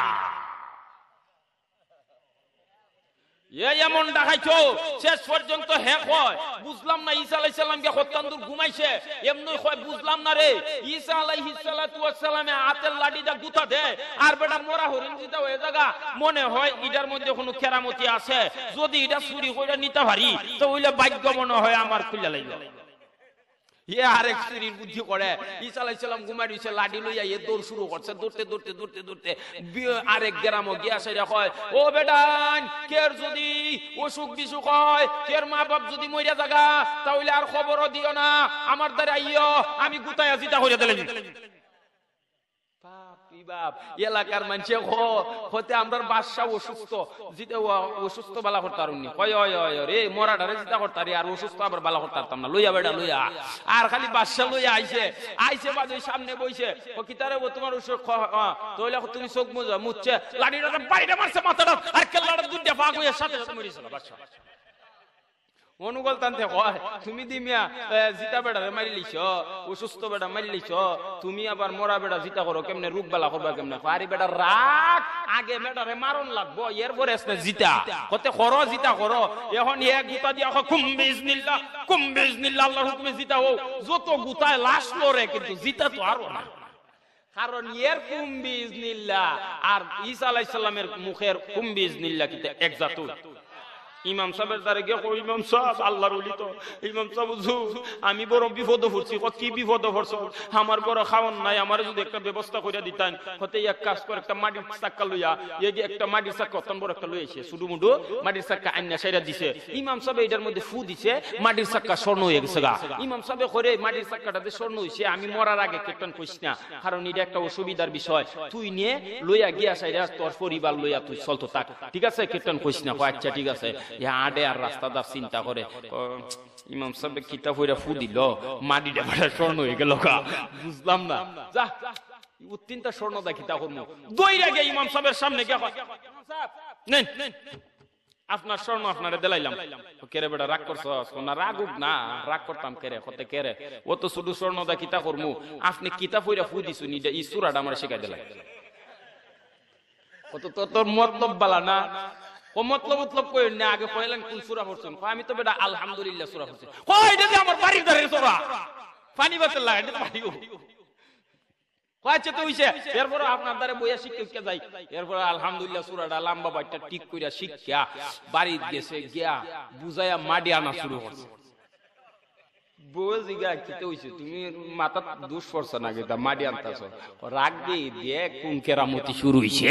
এমন ডাকাইছো শেষ পর্যন্ত কয় বুঝলাম না ঈসা আলাইহিস সালামকে হত্যান্দুর ঘুমাইছে এমনি কয় বুঝলাম না রে ঈসা হাতের গুতা দে আর বেটা মরা হরিণ জিতা হয়ে জায়গা মনে হয় ইটার মধ্যে কোনো কেরামতি আছে যদি এটা চুরি করে নিতে পারি তো ওইলে ভাগ্য মনে হয় আমার খুলে লাগবে দৌড়তে দৌড়তে দৌড়তে আরেক গিয়া কয় ও যদি অসুখ হয় মা বাপ যদি মরিয়া জাগা তাহলে আর দিও না আমার দ্বারা আমি গুতায় জিতা হইয়া দিলেন বাপ এলাকার মানুষে হতে আমরা বাদশাহ অসুস্থ জিতে অসুস্থ বালা করতারুনি হয় রে মরাডারে জিতা করতারি আর অসুস্থ আবার বালা করতারতাম না লইয়া বেড়া লইয়া আর খালি বাদশাহ লইয়া আইছে আইছে বাদ সামনে বইছে ও কি তারে তোমার অসুখ তইলে তুমি চোখ মুজা মুচ্ছে লাড়িটা বাইরে মারছে মাথাটা আর কেল্লাটা দুটা ভাগ হয়ে সাথে সাথে মরিছিল অনুগল তান্তে কয় তুমি দি মিয়া জিতা বেড়া রে মারি লিছ সুস্থ বেড়া মারি লিছ তুমি আবার মরা বেড়া জিতা করো কেমনে রূপ বালা করবা কেমনে আরে বেডা রাগ আগে বেডা রে মারণ লাগবো এর পরে আসতে জিতা কতে করো জিতা করো এখন এক গুতা দিয়া কুম বিজনিল্লাহ কুম বিজনিল্লাহ আল্লাহর হুকুমে জিতা হও যত গুতায় লাশ লরে কিন্তু জিতা তো আরো না কারণ এর কুম্বিজ নিল্লা আর ঈসা আলাইহিস সালামের মুখের কুম্বিজ নিল্লা কিন্তু একজাতুল ইমাম সাহেবের দ্বারে গে কই ইমাম সাহেব আল্লাহর ওলি তো ইমাম সাহেব হুজুর আমি বড় বিপদ পড়ছি কত কি বিপদ পড়ছ আমার বড় খাওন নাই আমারে যদি একটা ব্যবস্থা কইরা দিতেন হতে এক কাজ করে একটা মাটির চাক্কা লইয়া এই যে একটা মাটির চাক্কা অতন বড় একটা লই শুধু মুডু মাটির চাক্কা আইনা সাইরা দিছে ইমাম সাহেব এটার মধ্যে ফু দিছে মাটির চাক্কা স্বর্ণ হয়ে গেছে গা ইমাম সাহেব করে মাটির চাক্কাটাতে স্বর্ণ হইছে আমি মরার আগে কেটন কইস না কারণ এটা একটা অসুবিধার বিষয় তুই নিয়ে লইয়া গিয়া সাইরা তোর পরিবার লইয়া তুই চলতো থাক ঠিক আছে কেটন কইস না আচ্ছা ঠিক আছে এ আডে আর রাস্তাদার চিন্তা করে ইমাম সাহেব কিতাব হইরা ফু দিল মাটি ডেবাটা স্বর্ণ হয়ে গেল বুঝলাম না যা উত্তিনটা স্বর্ণ দা কিতাব করবো দইরা গিয়ে ইমাম সাহেবের সামনে গিয়ে নেন আপনার স্বর্ণ আপনারে দিলাইলাম কেরে বেটা রাগ করছো না রাগ উঠ না রাগ করতাম কেরে হতে কেরে ও তো শুধু স্বর্ণ দা কিতা করমু আপনি কিতা ফইরা ফু দিছু নিজে এই সুরাটা আমার শিখাই দিলাই কত তোর মতলব বালা না ঠিক শিক্ষা গেছে গিয়া বুঝাইয়া মাডি আনা শুরু করছে তুমি মাথা দুষ করছ না মাডি আনতাছ রাগ দিয়ে দিয়ে কোন শুরু হয়েছে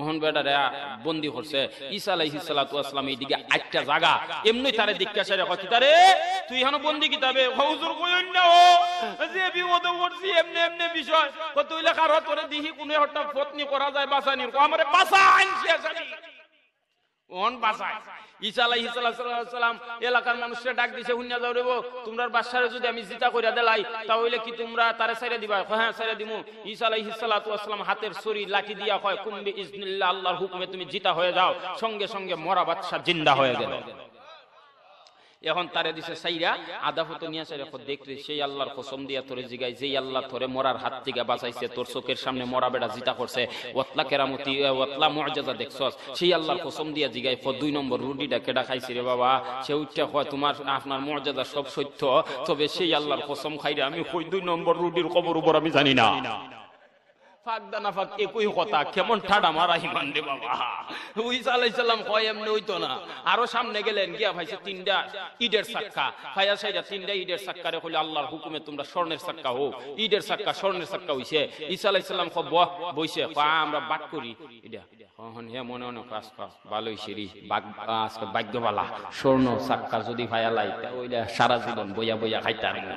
ওহন বেটারে বন্দি করছে ঈসা আলাইহিস সালাতু আসসালাম এই দিকে আটটা জায়গা এমনি তারে দিক্কাশে রেখা তারে তুই হানো বন্দি কিতাবে হুজুর কইন না ও যে বিপদ করছি এমনি এমনি বিষয় কতইলা কারো তোরে দিহি কোনে হট্টা ফতনি করা যায় বাসানির কো আমারে বাসা আইন শেষ ওন বাসায় ঈসা আলাইহিস সালাম এলাকার মানুষরা ডাক দিছে হুন্না যাও রেবো তোমরা বাদশারে যদি আমি জিতা কইরা দেলাই তাহলে কি তোমরা তারে সাইরা দিবা হ্যাঁ সাইরা দিমু ঈসা আলাইহিস সালাতু ওয়াসালাম হাতের ছুরি লাঠি দিয়া কয় কুম্বি ইজনিল্লাহ আল্লাহর হুকুমে তুমি জিতা হয়ে যাও সঙ্গে সঙ্গে মরা বাচ্চা জিন্দা হয়ে গেল এখন তারে দিছে সাইরা আদা ফুতো নিয়ে আসে রেখো দেখলি সেই আল্লাহর কসম দিয়া তোরে জিগাই যেই আল্লাহ তোরে মরার হাত থেকে বাঁচাইছে তোর চোখের সামনে মরা বেটা জিতা করছে ওতলা কেরামতি ওতলা মর্যাদা দেখছস সেই আল্লাহর কসম দিয়া জিগাই ফর দুই নম্বর রুডিটা কেডা খাইছে রে বাবা সে উঠটা হয় তোমার আপনার মর্যাদা সব সত্য তবে সেই আল্লাহর কসম খাইরা আমি কই দুই নম্বর রুটির কবর উপর আমি জানি না কেমন না আরো সামনে গেলেন গিয়া ভাইছে তিনটা সাক্কা ভাইয়া সাইডা তিনটা আল্লাহর হুকুমে তোমরা স্বর্ণের সাক্কা হোক ঈদের সাক্কা স্বর্ণের সাক্কা হইছে ঈসা আলাইসাল্লাম কব বইছে আমরা বাট করি হ্যাঁ, হ্যাঁ, হ্যাঁ, মনে মনে কাজ স্বর্ণ সাক্ষা যদি ভাইয়া লাই ওইটা সারা জীবন বইয়া বইয়া খাইতে না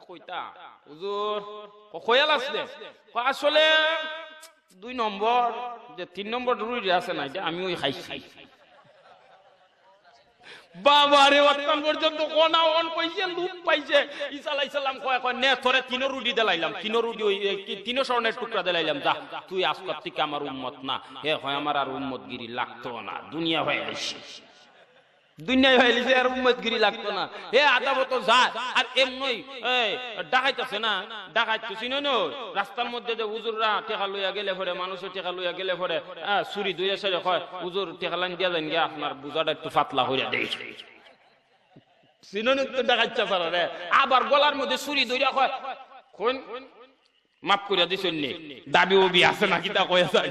আসলে দুই নম্বর যে তিন নম্বর রুই আছে না এটা আমি ওই খাইছি পাইছে কয় কয় নে তিনো তুই আজকাল আমার উন্মত না হে হয় আমার আর উম্মতগিরি লাগতো না দুনিয়া হয়ে আইছিস দুনিয়ায় হয়ে আর লাগতো না হে আদাবত আর এই ডাকাইতেছে না রাস্তার মধ্যে যে হুজুররা টেকা লইয়া গেলে টেকা লইয়া গেলে দুইয়া কয় হুজুর টেকা লাইন দিয়া যান আপনার বুজাটা একটু ফাতলা হইয়া দেইছে চিনোনিক তো ডাকাইছে সারা রে আবার গলার মধ্যে সুরি দইরা কয় কোন মাফ করিয়া দিছেন নি দাবি ওবি আছে নাকি তা কয়ে যায়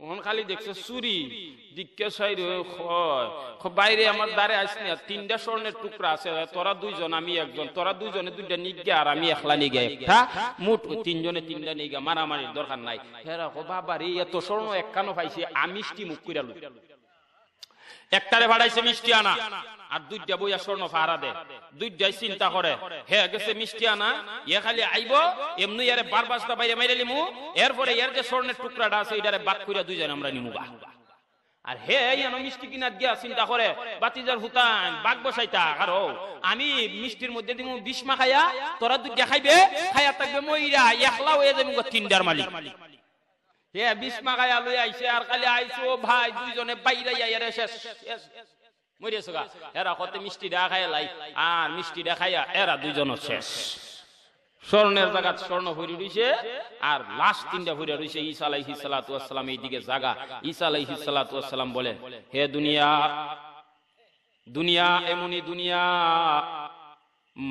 ওহন খালি দেখছে চুরি বাইরে আমার দ্বারে তিনটা স্বর্ণের টুকরা আছে তোরা দুইজন আমি একজন তোরা দুইজনে দুইটা নিগে আর আমি একলা নিগে হ্যাঁ? হ্যাঁ? মুঠ তিনজনে তিনটা নিগে মারামারির দরকার নাই হেরা হ্যাঁ কো বাবা রে এত স্বর্ণ একখানো পাইছি আমি মিষ্টি মুখ কইরা একটারে ভাড়াইছে মিষ্টি আনা আর দুইটা বইয়া স্বর্ণ ফাহারা দে দুইটাই চিন্তা করে হে গেছে মিষ্টি আনা ইয়ে খালি আইব এমনি ইয়ারে বার বাসটা বাইরে মাইরে নিমু এরপরে ইয়ার যে স্বর্ণের টুকরাটা আছে এটারে বাদ কইরা দুইজন আমরা নিমু বা আর হে এন মিষ্টি কিনা গিয়া চিন্তা করে বাতিজার হুতান বাঘ বসাইতা কারো আমি মিষ্টির মধ্যে দিমু বিশ মা খাইয়া তোরা দুধ খাইবে খাইয়া থাকবে মইরা একলা হয়ে যাবি তিনটার মালিক হে বিশ মা খাইয়া লই আইছে আর খালি আইছো ভাই দুইজনে বাইরে শেষ শেষ মরিয়েছো এরা কত মিষ্টি দেখায় লাই আর মিষ্টি দেখাইয়া এরা দুইজন শেষ স্বর্ণের জায়গা স্বর্ণ ভরে আর তিনটা ভরে ঈসা আলাইহি এইদিকে ঈসা আলাইহি হে দুনিয়া দুনিয়া এমনি দুনিয়া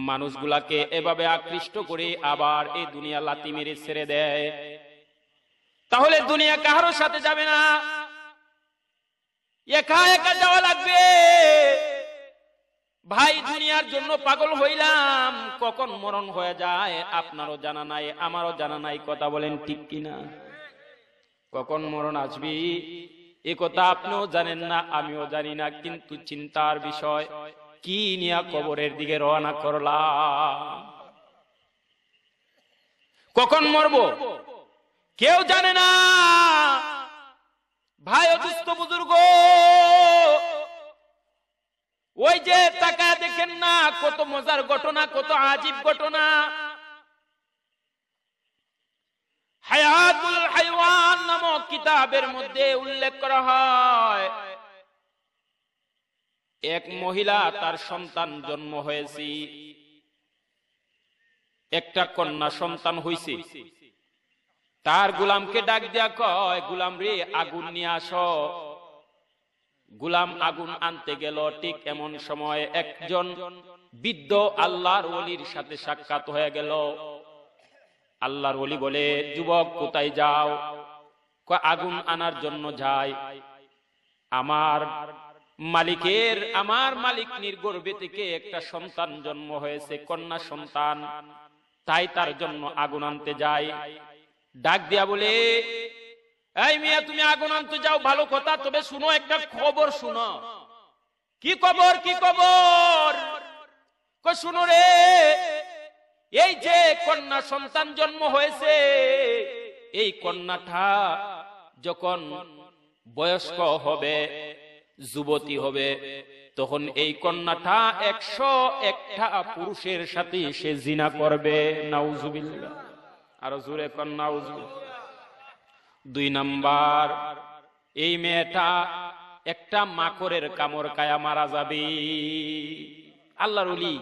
মানুষগুলাকে এভাবে আকৃষ্ট করে আবার এই দুনিয়া লাতি মেরে ছেড়ে দেয় তাহলে দুনিয়া কাহারোর সাথে যাবে না একা একা যাওয়া লাগবে ভাই দুনিয়ার জন্য পাগল হইলাম কখন মরণ হয়ে যায় আপনারও জানা নাই আমারও জানা নাই কথা বলেন ঠিক কিনা কখন মরণ আসবি এ কথা আপনিও জানেন না আমিও জানি না কিন্তু চিন্তার বিষয় কি নিয়া কবরের দিকে রওনা করলাম কখন মরব কেউ জানে না ভাই অসুস্থ বুজুর্গ ওই যে টাকা দেখেন না কত মজার ঘটনা কত আজীব ঘটনা হায়াতুল হাইওয়ান নামক কিতাবের মধ্যে উল্লেখ করা হয় এক মহিলা তার সন্তান জন্ম হয়েছে একটা কন্যা সন্তান হয়েছে তার গুলামকে ডাক দেয়া কয় গুলাম রে আগুন নিয়ে আস গুলাম আগুন আনতে গেল ঠিক এমন সময় একজন বৃদ্ধ আল্লাহর অলির সাথে সাক্ষাৎ হয়ে গেল আল্লাহর অলি বলে যুবক কোথায় যাও আগুন আনার জন্য যায় আমার মালিকের আমার মালিক নির্গর্বে থেকে একটা সন্তান জন্ম হয়েছে কন্যা সন্তান তাই তার জন্য আগুন আনতে যায় ডাক দিয়া বলে এই মিয়া তুমি আগুন আনতে যাও ভালো কথা তবে শুনো একটা খবর শুনো কি খবর কি খবর শুনো রে এই যে কন্যা সন্তান জন্ম হয়েছে এই কন্যাটা যখন বয়স্ক হবে যুবতী হবে তখন এই কন্যাটা একশো একটা পুরুষের সাথে সে জিনা করবে নাউজুবিল্লাহ আরো জোরে কন্যা দুই নাম্বার এই মেয়েটা একটা মাকড়ের কামড় কায়া মারা যাবে আল্লাহর উলি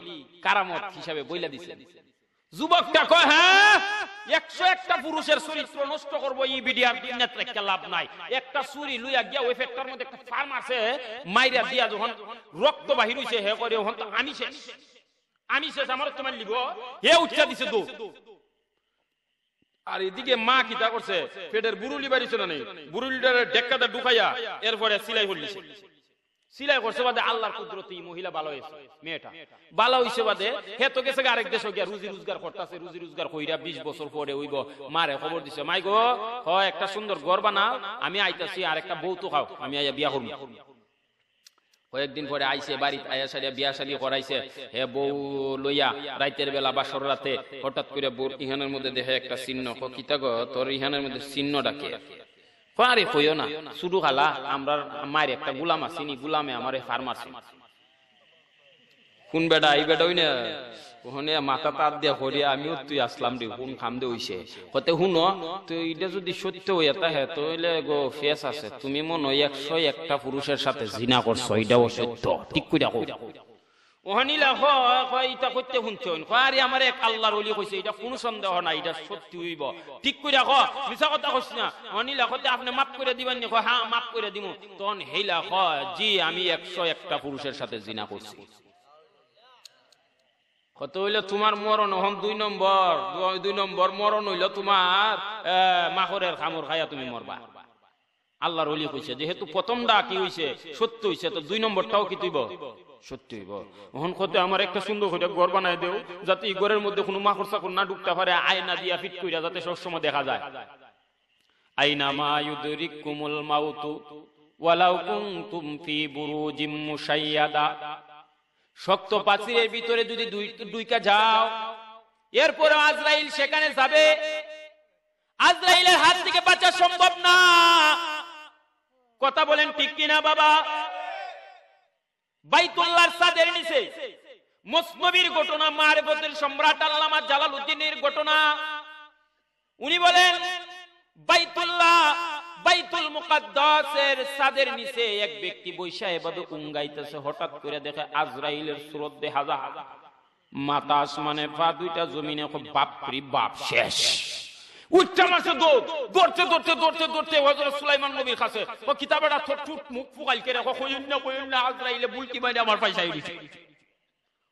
কারামত হিসাবে বইলা দিছে যুবকটা কয় হ্যাঁ একশো একটা পুরুষের চরিত্র নষ্ট করবো এই বিডিয়ার নেত্রে একটা লাভ নাই একটা চুরি লুইয়া গিয়া ওই ফ্যাক্টর মধ্যে একটা ফার্ম আছে মাইরা দিয়া যখন রক্ত বাহির হয়েছে হে করে ওখান তো আমি শেষ আমার তোমার লিব হে উচ্চা দিছে দু আর এদিকে মা কি তা করছে পেটের বুরুলি বাড়ি ছিল নেই বুরুলিটার ডেকাটা ঢুকাইয়া এরপরে সিলাই করলিছে সিলাই করছে বাদে আল্লাহর কুদরতি মহিলা ভালো হয়েছে মেয়েটা ভালো হয়েছে বাদে হে তো গেছে আরেক দেশে গিয়া রুজি রোজগার করতেছে রুজি রোজগার কইরা বিশ বছর পরে ওইব মারে খবর দিছে মাই গো হ একটা সুন্দর ঘর বানাও আমি আইতাছি আর একটা বউ তো খাও আমি আইয়া বিয়া করবো কয়েকদিন পরে আইসে বাড়িতে আয়া সারিয়া বিয়া শালি করাইছে হে বউ লইয়া রাইতের বেলা বা রাতে হঠাৎ করে বউর ইহানের মধ্যে দেখে একটা চিহ্ন কিতাগ তোর ইহানের মধ্যে চিহ্ন ডাকে আরে কইও না শুধু খালা আমরা মায়ের একটা গুলাম আসিনি গুলামে আমার ফার্মাসি কোন বেটা এই বেডা ওই না ওখানে মাথা তার দিয়ে হরিয়া আমিও তুই আসলাম রে কোন খাম দে হইছে কতে শুন তুই এটা যদি সত্য হে তাহে তাহলে গো ফেস আছে তুমি মন হয় একশো একটা পুরুষের সাথে জিনা করছো এটাও সত্য ঠিক করে রাখো ওহানিলা হয় এটা করতে শুনছেন আরে আমার এক আল্লাহর অলি কইছে এটা কোনো সন্দেহ নাই এটা সত্যি হইব ঠিক করে ক মিছা কথা কইছ না অনিলা কতে আপনি মাফ করে দিবেন নি হ্যাঁ মাফ করে দিব তখন হেলা জি আমি একশো একটা পুরুষের সাথে জিনা করছি কত হইলে তোমার মরণ হম দুই নম্বর দুই নম্বর মরণ হইল তোমার মাহরের খামর খাইয়া তুমি মরবা আল্লাহর অলি কইছে যেহেতু প্রথমটা কি হইছে সত্য হইছে তো দুই নম্বরটাও কি তুইব সত্যি হন কত আমার একটা সুন্দর করে ঘর বানাই দেও যাতে এই ঘরের মধ্যে কোনো মাকড় চাকর না ঢুকতে পারে আয়না দিয়া ফিট কইরা যাতে সবসময় দেখা যায় আইনা মা ইউদরিক কুমুল মাউতু ওয়ালাউ কুনতুম ফি বুরুজিম মুশাইয়াদা শক্ত পাচিরের ভিতরে যদি দুইটা যাও এরপরে আজরাইল সেখানে যাবে আজরাইলের হাত থেকে বাঁচা সম্ভব না কথা বলেন ঠিক কিনা বাবা বাইতুল্লাহর সাদের নিচে মুসনবীর ঘটনা মারবতের সম্রাট আল্লামা জালালউদ্দিনের ঘটনা উনি বলেন বাইতুল্লাহ বাইতুল মুকাদ্দাসের সাদের নিচে এক ব্যক্তি বৈশা উঙ্গাইতেছে হঠাৎ করে দেখে আজরাইলের সুরত আসমানে পা দুইটা জমিনে বাপ শেষ উচ্চামাসে দৌড় দৌড়তে সুলাইমান নবীর কাছে ও কিতাবেরা তো টুট মুখ ফুকাইল কেরে কইন না কইন না আজরাইলে বুলকি মাইনে আমার পয়সা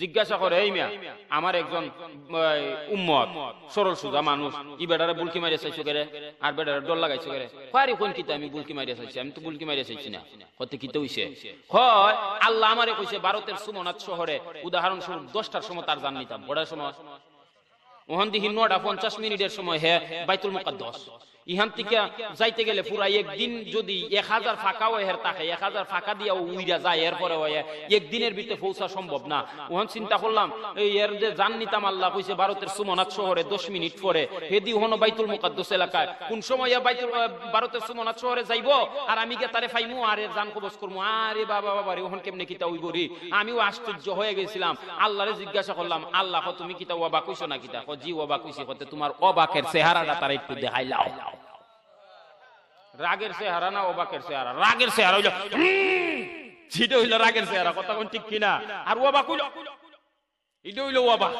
জিজ্ঞাসা করে এই মিয়া আমার একজন উম্মত সরল সুজা মানুষ ই বেটারে বুলকি মারিয়া চাইছো কেরে আর বেটারে ডল লাগাইছো কেরে কয়ারি কোন কিতা আমি বুলকি মারিয়া চাইছি আমি তো বুলকি মারিয়া চাইছি না হতে কিতে হইছে হয় আল্লাহ আমারে কইছে ভারতের সুমনাথ শহরে উদাহরণস্বরূপ দশটার সময় তার জান নিতাম বড় সময় ওহান দিহি নটা পঞ্চাশ মিনিটের সময় হে বাইতুল মুকাদ্দস ইহান থেকে যাইতে গেলে পুরা একদিন যদি এক হাজার ফাঁকা হয় হের তাকে এক হাজার ফাঁকা দিয়ে উইরা যায় এরপরে হয় একদিনের ভিতরে পৌঁছা সম্ভব না ওহান চিন্তা করলাম এই এর যে জান নিতাম আল্লাহ কইছে ভারতের সুমনাথ শহরে দশ মিনিট পরে হেদি হন বাইতুল মুকাদ্দস এলাকায় কোন সময় বাইতুল ভারতের সুমনাথ শহরে যাইব আর আমি গে তারে ফাইমু আরে জান কবজ করমু আরে বাবা বাবা রে ওহন কেমনে কিতা উই গরি আমিও আশ্চর্য হয়ে গেছিলাম আল্লাহরে জিজ্ঞাসা করলাম আল্লাহ তুমি কিতা ওয়াবা কইছো না কিতা জি ওয়াবা কইছি কতে তোমার অবাকের চেহারাটা তারা একটু দেখাইলাও রাগের চেহারা না অবাকের চেহারা রাগের চেহারা হইল ছিটে হইল রাগের চেহারা কথা কোন ঠিক কিনা আর অবাক হইল এটা হইল অবাক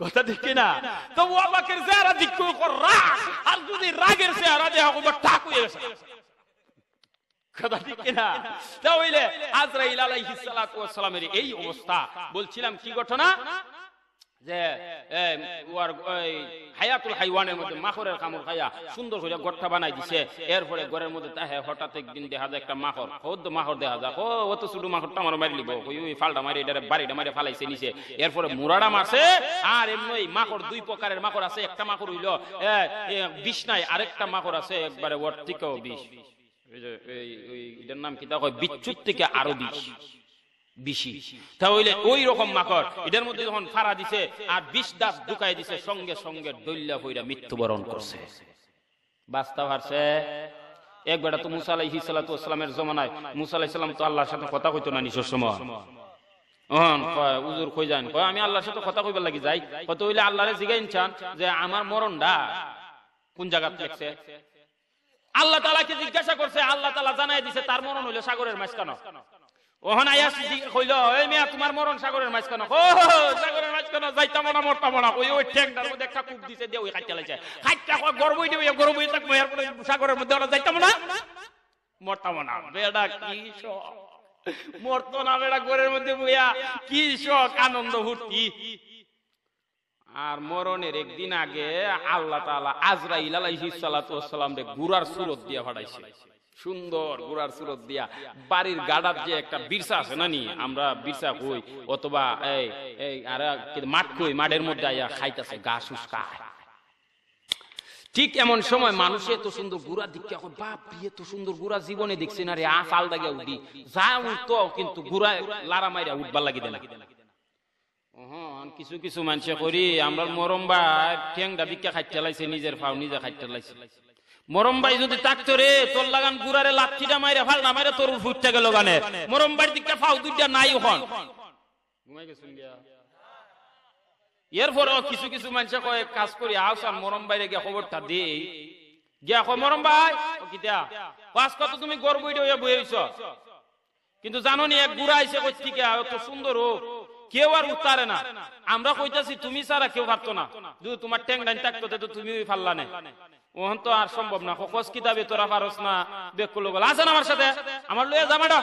কথা ঠিক কিনা তো ওবাকের চেহারা দিক কর রাগ আর যদি রাগের চেহারা দেখা করবো ঠাক হয়ে গেছে কথা ঠিক কিনা তাহলে আজরাইল আলাইহিস সালাতু ওয়াস সালামের এই অবস্থা বলছিলাম কি ঘটনা যে হায়াতুল হাইওয়ানের মধ্যে মাখরের কামড় খাইয়া সুন্দর করে গড়টা বানাই দিছে এরপরে ঘরের মধ্যে তাহে হঠাৎ একদিন দেখা যায় একটা মাখর হদ্দ মাখর দেখা যায় ও অত শুধু মাখরটা আমার মারি লিব ওই ওই ফালটা মারি এটারে বাড়িটা মারি ফালাইছে নিছে এরপরে মুরাডা মারছে আর এমনি মাখর দুই প্রকারের মাখর আছে একটা মাখর হইল বিষ নাই আরেকটা মাখর আছে একবারে ওর থেকেও বিষ এটার নাম কি তা কয় বিচ্ছুত থেকে আরো বিষ বেশি তাহলে ওই রকম মাকড় এদের মধ্যে যখন ফাড়া দিছে আর বিশ দাস ঢুকাই দিছে সঙ্গে সঙ্গে দৈল্যা হইরা মৃত্যুবরণ করছে বাস্তা হারছে এক বেটা তো মুসা আলাইহি সালাতামের জমানায় মুসা আলাইহিস সালাম তো আল্লাহর সাথে কথা কইতো না নিশোর সময় ওহন কয় উজুর কই যান কয় আমি আল্লাহর সাথে কথা কইবার লাগি যাই কত হইলে আল্লাহরে জিগাইন চান যে আমার মরণটা কোন জায়গাতে লেখছে আল্লাহ তাআলাকে জিজ্ঞাসা করছে আল্লাহ তাআলা জানাই দিছে তার মরণ হইলো সাগরের মাছ মাঝখানে ওহন আয়াস কইল এই মিয়া তোমার মরণ সাগরের মাঝখান ও সাগরের মাঝখান যাইতা মনা মরতা মনা ওই ওই মধ্যে একটা কূপ দিছে দিয়ে ওই খাইতে তাক পরে সাগরের মধ্যে ওরা যাইতা মনা মরতা মনা বেডা কি মরতো না বেডা ঘরের মধ্যে কি শখ আনন্দ ভর্তি আর মরণের একদিন আগে আল্লাহ তাআলা আজরাইল আলাইহিস সালাতু ওয়াস সালাম রে গুরার সুরত দিয়ে ফাটাইছে সুন্দর গোড়ার সুরত দিয়া বাড়ির গাডার যে একটা বিরসা আছে না নি আমরা বিরসা কই অথবা এই এই আর মাঠ কই মাঠের মধ্যে আইয়া খাইতেছে গা শুষ্কা ঠিক এমন সময় এত সুন্দর গুড়া দিকে বাপ এত সুন্দর গুড়া জীবনে দেখছি না রে আলদা উঠি যা উঠতো কিন্তু গুড়া লারা মাইরা উঠবার লাগিতে দেনা কিছু কিছু মানুষে করি আমরা মরম বা ঠ্যাংটা দিকে খাইতে নিজের ফাও নিজে খাইতে লাগছে মরম ভাই যদি থাকতো রে তোর লাগান গুড়ারে লাঠিটা মাইরে ফাল না মাইরে তোর ফুটতে গেল গানে মরম ভাই দিকটা ফাউ দুইটা নাই হন ঘুমাই গেছুন গিয়া এরপরও কিছু কিছু মানুষে কয় কাজ করি আর মরম বাইরে গিয়া খবরটা দেই গিয়া কয় মরম ভাই কিতা কাজ কত তুমি গর্ব হইয়া বইয়েছ কিন্তু জানো নি এক গুড়া আইছে কই ঠিক আছে তো সুন্দর হোক কেউ আর উত্তারে না আমরা কইতাছি তুমি ছাড়া কেউ পারতো না যদি তোমার ট্যাং ডাইন থাকতো তো তুমি ফাল্লা না ওহন তো আর সম্ভব না হকস কিতাবে তোরা পারস না বেকুল বল আসেন আমার সাথে আমার লইয়া জামাটা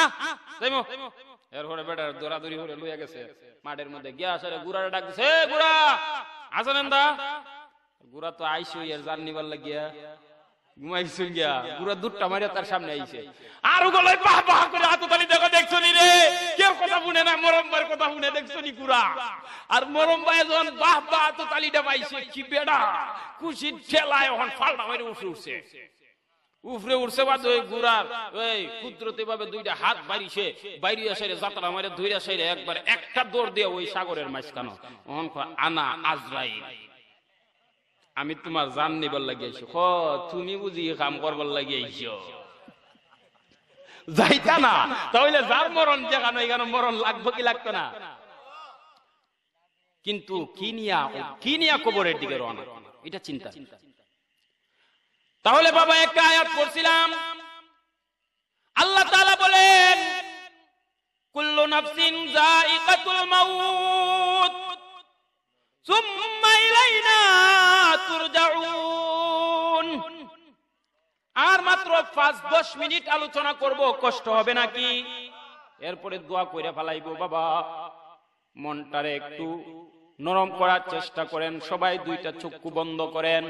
আ যাইমু এরপরে বেটার দৌড়াদৌড়ি হয়ে লইয়া গেছে মাঠের মধ্যে গিয়া আসলে গুড়ার ডাক দিছে গুড়া আছেন দা গুড়া তো আইসো এর জান নিবার লাগিয়া ঘুমাইছো গিয়া গুড়া দুটটা মারিয়া তার সামনে আইছে আর গলায় পা পা করে তালি দেখো দেখছনি নি রে কথা শুনে না কথা শুনে দেখছো নি আর যখন বাহ বাহ তো কি বেড়া খুশির ঠেলায় এখন হয়ে উঠে উঠছে উফরে উঠছে বাদ ওই ওই ভাবে দুইটা হাত বাড়িছে বাইরে আসাইরে যাত্রা মারে একবার একটা দৌড় দিয়ে ওই সাগরের মাঝখানো অহন আনা আজরাই আমি তোমার জান নিবার লাগিয়েছি খ তুমি বুঝি কাম করবার লাগিয়েছো যাইতা না তাহলে যার মরণ এখানে মরণ লাগবে কি লাগতো না কিন্তু কিনিয়া কিনিয়া কবরের দিকে রওনা এটা চিন্তা তাহলে বাবা একটা আয়াত করছিলাম আল্লাহ তাআলা বলেন কুল্লু নাফসিন যায়িকাতুল মাউত সুম্মা ইলাইনা তুরজাউন আর মাত্র পাঁচ দশ মিনিট আলোচনা করব কষ্ট হবে নাকি এরপরে দোয়া করে ফেলাইব বাবা মনটারে একটু নরম করার চেষ্টা করেন সবাই দুইটা চক্ষু বন্ধ করেন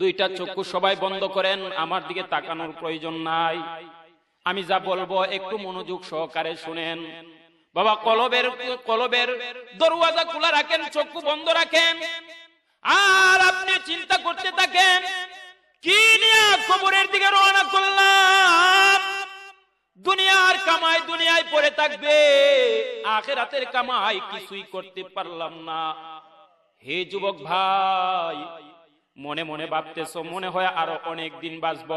দুইটা চক্ষু সবাই বন্ধ করেন আমার দিকে তাকানোর প্রয়োজন নাই আমি যা বলবো একটু মনোযোগ সহকারে শুনেন বাবা কলবের কলবের দরওয়াজা খোলা রাখেন চক্ষু বন্ধ রাখেন আর আপনি চিন্তা করতে থাকেন কি নিয়ে কবরের দিকে রওনা করলাম দুনিয়ার কামাই দুনিয়ায় পড়ে থাকবে আখেরাতের কামাই কিছুই করতে পারলাম না হে যুবক ভাই মনে মনে ভাবতেছ মনে হয় আরো অনেক দিন বাঁচব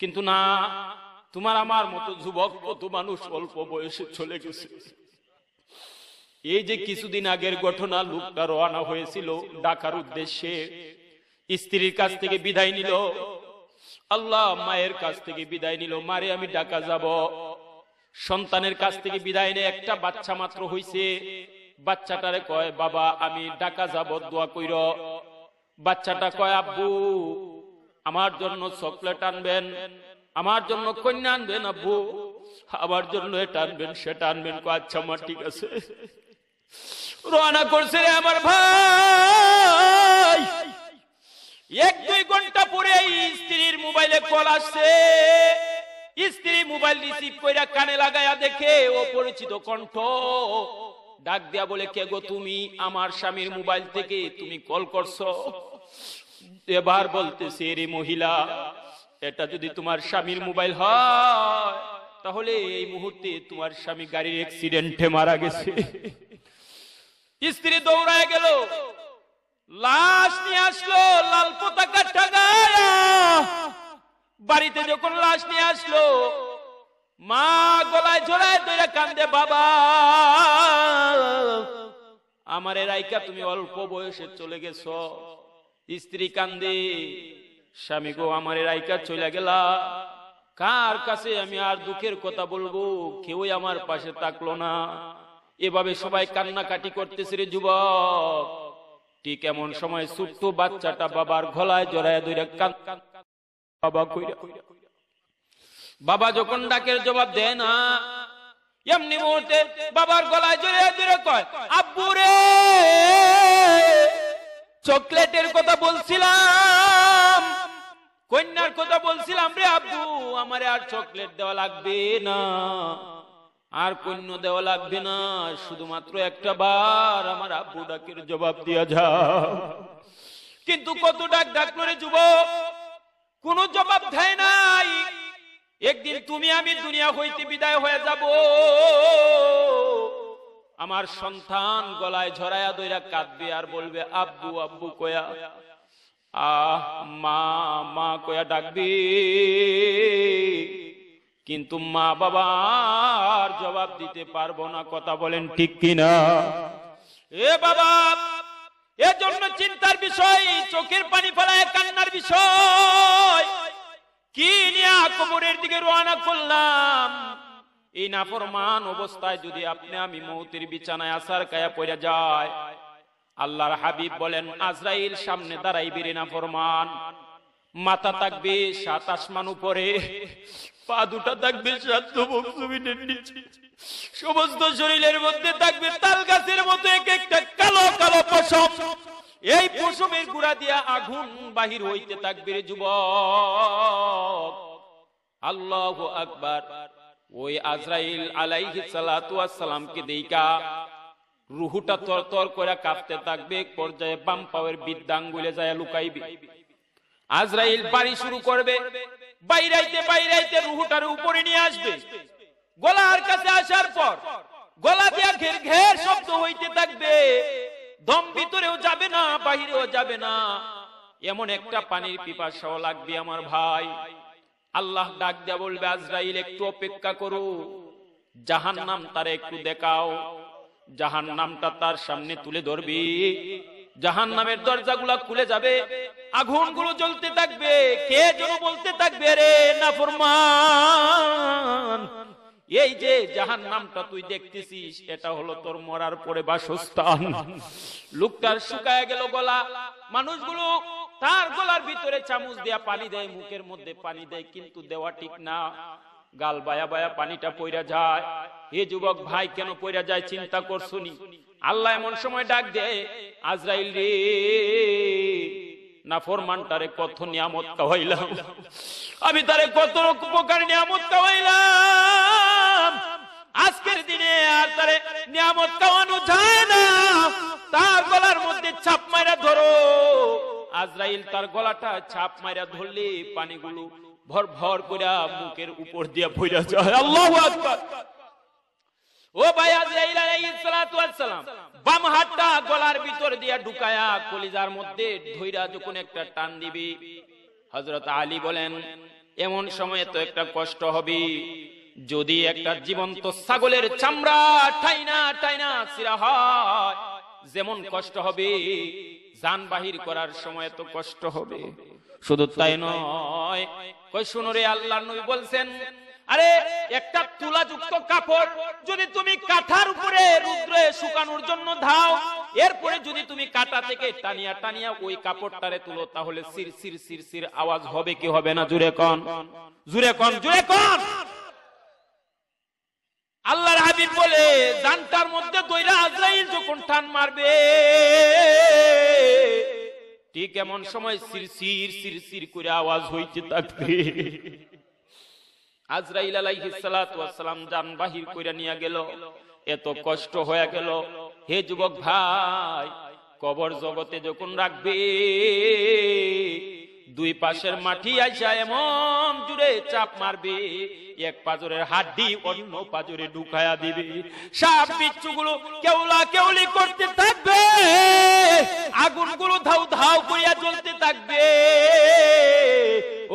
কিন্তু না তোমার আমার মতো যুবক কত মানুষ অল্প বয়সে চলে গেছে এই যে কিছুদিন আগের ঘটনা লোকটা রওনা হয়েছিল ডাকার উদ্দেশ্যে স্ত্রীর কাছ থেকে বিদায় নিল আল্লাহ মায়ের কাছ থেকে বিদায় নিল মারে আমি ডাকা যাব সন্তানের কাছ থেকে বিদায় নিয়ে একটা বাচ্চা মাত্র হইছে বাচ্চাটারে কয় বাবা আমি ডাকা যাব দোয়া কইর বাচ্চাটা কয় আব্বু আমার জন্য চকলেট আনবেন আমার জন্য কন্যা আনবেন আব্বু আমার জন্য এটা আনবেন সেটা আনবেন আচ্ছা আমার ঠিক আছে রওনা করছে রে আমার ভাই এক দুই ঘন্টা পরে স্ত্রীর মোবাইলে কল আসছে স্ত্রী মোবাইল রিসিভ কইরা কানে লাগায়া দেখে ও পরিচিত কণ্ঠ ডাক দিয়া বলে কে গো তুমি আমার স্বামীর মোবাইল থেকে তুমি কল করছো এবার বলতেছে রে মহিলা এটা যদি তোমার স্বামীর মোবাইল হয় তাহলে এই মুহূর্তে তোমার স্বামী গাড়ির অ্যাক্সিডেন্টে মারা গেছে স্ত্রী দৌড়ায় গেল লাশ নিয়ে আসলো লাল পতাকা টাঙায়া বাড়িতে যখন লাশ নিয়ে আসলো মা গলায় ঝোলায় তৈরা কান্দে বাবা আমার রাইকা তুমি অল্প বয়সে চলে গেছ স্ত্রী কান্দে স্বামী গো আমার রাইকা চলে গেলা কার কাছে আমি আর দুঃখের কথা বলবো কেউই আমার পাশে থাকলো না এভাবে সবাই কান্নাকাটি করতেছে রে যুবক ঠিক এমন সময় ছোট্ট বাচ্চাটা বাবার গলায় জড়ায় দুইটা কান বাবা কইরা বাবা যখন ডাকের জবাব দেয় না এমনি মুহূর্তে বাবার গলায় জড়িয়ে ধরে কয় আব্বু রে চকলেটের কথা বলছিলাম কন্যার কথা বলছিলাম রে আব্বু আমারে আর চকলেট দেওয়া লাগবে না আর কন্য দেওয়া লাগবে না শুধুমাত্র একটা বার আমার আব্বু ডাকের জবাব দিয়া যা কিন্তু কত ডাক ডাক করে যুবক কোন জবাব দেয় নাই একদিন তুমি আমি দুনিয়া হইতে বিদায় হয়ে যাব আমার সন্তান গলায় ঝরায়া দইরা কাঁদবে আর বলবে আব্বু আব্বু কয়া আহ মা মা কয়া ডাকবি কিন্তু মা বাবার জবাব দিতে পারবো না কথা বলেন ঠিক কিনা এ বাবা এজন্য চিন্তার বিষয় চোখের পানি ফেলায় কান্নার বিষয় কি নিয়ে কবরের দিকে রওনা করলাম এই নাফরমান অবস্থায় যদি আপনি আমি মৌতির বিছানায় আসার কায়া পড়ে যায় আল্লাহর হাবিব বলেন আজরাইল সামনে দাঁড়াইবি রে নাফরমান মাথা থাকবে সাত আসমান উপরে পা দুটা থাকবে সমস্ত শরীরের মধ্যে থাকবে তাল গাছের মতো এক একটা কালো কালো পশম এই পশমের গুড়া দিয়া আগুন বাহির হইতে থাকবে আল্লাহ আকবার ওই আজরাইল আলাইহি দেইকা রুহুটা তর তর করে কাঁপতে থাকবে এক পর্যায়ে বাম পাওয়ের বিদ্যাঙ্গুলে যায় লুকাইবে আজরাইল বাড়ি শুরু করবে বাইরাইতে বাইরাইতে রুহুটার উপরে নিয়ে আসবে গলার কাছে আসার পর গলা দিয়া ঘের ঘের শব্দ হইতে থাকবে দম ভিতরেও যাবে না বাহিরেও যাবে না এমন একটা পানির পিপাসাও লাগবে আমার ভাই আল্লাহ ডাক দেয়া বলবে আজরাইল একটু অপেক্ষা করো জাহান নাম তার একটু দেখাও জাহান নামটা তার সামনে তুলে ধরবি জাহান নামের দরজাগুলা খুলে যাবে আগুন গুলো জ্বলতে থাকবে কে যেন বলতে থাকবে রে না ফরমান এই যে জাহান নামটা তুই দেখতেছিস এটা হলো তোর মরার পরে বাসস্থান লোকটার শুকায় গেল গলা মানুষগুলো তার গলার ভিতরে চামচ দিয়া পানি দেয় মুখের মধ্যে পানি দেয় কিন্তু দেওয়া ঠিক না গাল বায়া বায়া পানিটা পইরা যায় হে যুবক ভাই কেন পইরা যায় চিন্তা করছুনি আল্লাহ এমন সময় ডাক দে আজরাইল রে না কত নিয়ামত আমি তারে কত উপকার নিয়ামত আজকের দিনে আর তারে নিয়ামত খাওয়ানো যায় না তার গলার মধ্যে চাপ মাইরা ধরো আজরাইল তার গলাটা চাপ মাইরা ধরলে পানিগুলো ভর ভর করে মুখের উপর দিয়ে ভৈরা যায় আল্লাহ ও ভাই আজরাইল বাম হাতটা গলার ভিতর দিয়া ঢুকায়া কলিজার মধ্যে ধইরা যখন একটা টান দিবি হযরত আলী বলেন এমন সময়ে তো একটা কষ্ট হবে যদি একটা জীবন্ত ছাগলের চামড়া টাইনা টাইনা সিরা হয় যেমন কষ্ট হবে যান বাহির করার সময় তো কষ্ট হবে শুধু তাই নয় কই শুনো রে আল্লাহর নবী বলছেন আরে একটা তুলাযুক্ত কাপড় যদি তুমি কাঠার উপরে রুদ্রে শুকানোর জন্য ধাও এরপরে যদি তুমি কাটা থেকে টানিয়া টানিয়া ওই কাপড়টারে তুলো তাহলে সির সির সির সির আওয়াজ হবে কি হবে না জুরে কন জুরে কন জুরে কন আল্লাহর হাবিব বলে জানটার মধ্যে দইরা আজরাইল যখন টান মারবে ঠিক এমন সময় সিরসির সিরসির করে আওয়াজ হইছে থাকবে আজরাইল আলাইহিস সালাতু ওয়াস সালাম জান বাহির কইরা নিয়া গেল এত কষ্ট হয়ে গেল হে যুবক ভাই কবর জগতে যখন রাখবে দুই পাশের মাটি আইসা এমন জুড়ে চাপ মারবে এক পাজরের হাড্ডি অন্য পাজরে ঢুকায়া দিবে সাপ বিচ্ছুগুলো কেউলা কেউলি করতে থাকবে আগুনগুলো ধাউ ধাউ করিয়া জ্বলতে থাকবে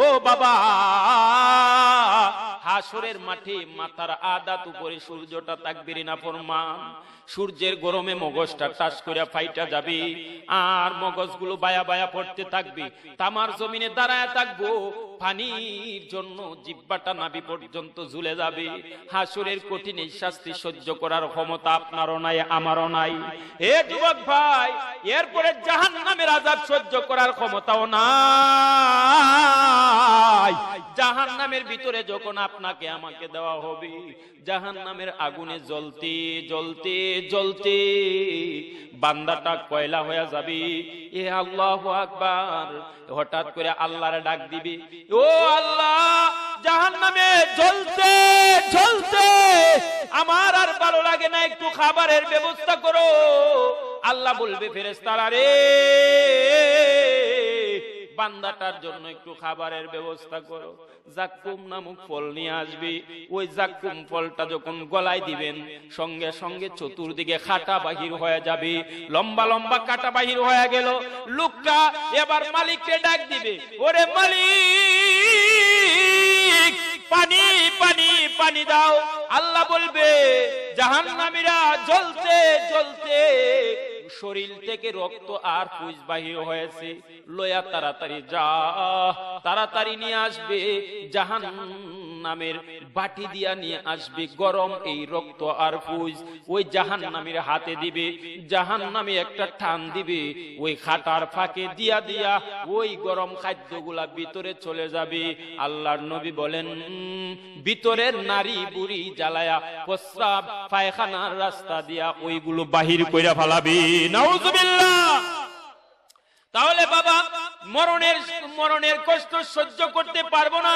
ও বাবা হাসরের মাঠে মাথার আদাত উপরে সূর্যটা তাকবিরি না ফরমান সূর্যের গরমে মগজটা টাস করে ফাইটা যাবে আর মগজগুলো বায়া বায়া পড়তে থাকবে তামার জমিনে দাঁড়ায় থাকবো পানির জন্য জিব্বাটা নাবি পর্যন্ত ঝুলে যাবে হাসুরের কঠিন শাস্তি সহ্য করার ক্ষমতা আপনারও নাই আমারও নাই এ যুবক ভাই এরপরে জাহান নামের আজাব সহ্য করার ক্ষমতাও নাই জাহান নামের ভিতরে যখন আপনাকে আমাকে দেওয়া হবে জাহান নামের আগুনে জ্বলতে জ্বলতে জ্বলতে বান্দাটা কয়লা হয়ে যাবে এ আল্লাহ আকবার হঠাৎ করে আল্লাহর ডাক দিবে ও আল্লাহ জাহান নামে জ্বলতে জ্বলতে আমার আর ভালো লাগে না একটু খাবারের ব্যবস্থা করো আল্লাহ বলবে ফেরেস্তারা রে বান্দাটার জন্য একটু খাবারের ব্যবস্থা করো জাকুম নামক ফল নিয়ে আসবি ওই জাকুম ফলটা যখন গলায় দিবেন সঙ্গে সঙ্গে চতুর্দিকে খাটা বাহির হয়ে যাবে লম্বা লম্বা কাটা বাহির হয়ে গেল লোকটা এবার মালিককে ডাক দিবে ওরে মালিক পানি পানি পানি দাও আল্লাহ বলবে জাহান্নামীরা জ্বলতে জ্বলতে শরীর থেকে রক্ত আর কুচবাহী হয়েছে লয়া তাড়াতাড়ি যা তাড়াতাড়ি নিয়ে আসবে জাহান নামের বাটি দিয়া নিয়ে আসবে গরম এই রক্ত আর ফুজ ওই জাহান নামের হাতে দিবে জাহান নামে একটা টান দিবে ওই খাটার ফাঁকে দিয়া দিয়া ওই গরম খাদ্যগুলা ভিতরে চলে যাবে আল্লাহর নবী বলেন ভিতরের নারী বুড়ি জ্বালায়া প্রস্রাব পায়খানার রাস্তা দিয়া ওইগুলো বাহির কইরা ফালাবি নাউজুবিল্লাহ তাহলে বাবা মরণের মরণের কষ্ট সহ্য করতে পারবো না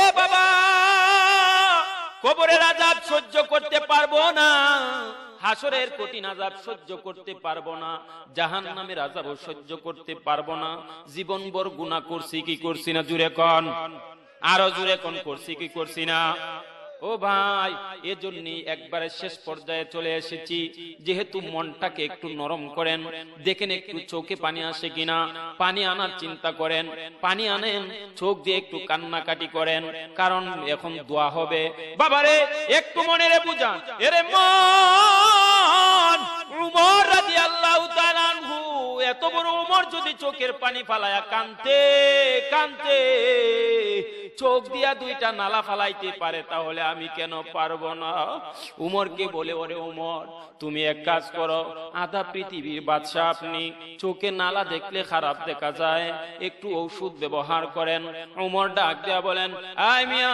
এ বাবা কবরের আজাব সহ্য করতে পারবো না হাসরের কঠিন আজাব সহ্য করতে পারবো না জাহান নামের আজাব সহ্য করতে পারবো না জীবন বর গুণা করছি কি করছি না জুড়ে কন আরো জুড়ে কন করছি কি করছি না ও ভাই এজন্য একবারে শেষ পর্যায়ে চলে এসেছি যেহেতু মনটাকে একটু নরম করেন দেখেন একটু চোখে পানি আসে কিনা পানি আনার চিন্তা করেন পানি আনেন চোখ দিয়ে একটু কান্নাকাটি করেন কারণ এখন দোয়া হবে বাবারে একটু রে বুঝান এরে মা এত বড় উমর যদি চোখের পানি ফালায়া কানতে কানতে চোখ দিয়া দুইটা নালা ফালাইতে পারে তাহলে আমি কেন না উমরকে বলে ওরে উমর তুমি এক কাজ করো আধা পৃথিবীর বাদশাহ আপনি চোখে নালা দেখলে খারাপ দেখা যায় একটু ঔষধ ব্যবহার করেন উমর ডাক দেয়া বলেন মিয়া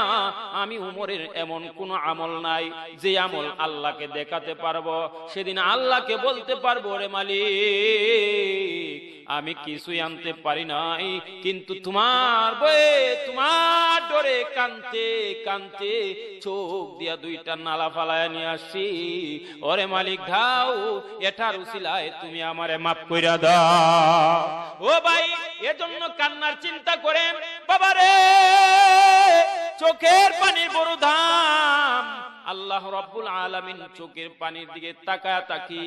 আমি উমরের এমন কোনো আমল নাই যে আমল আল্লাহকে দেখাতে পারবো সেদিন আল্লাহকে বলতে পারবো রে মালিক আমি কিছুই আনতে পারি নাই কিন্তু তোমার বয়ে তোমার ডরে কানতে কানতে চোখ দিয়া দুইটা নালা ফালায় নিয়ে আসছি ওরে মালিক ধাও এটার উসিলায় তুমি আমারে মাফ কইরা দাও ও ভাই এজন্য কান্নার চিন্তা করেন বাবারে চোখের পানি বড় ধান আল্লাহ রব্বুল আলমিন চোখের পানির দিকে তাকা তাকি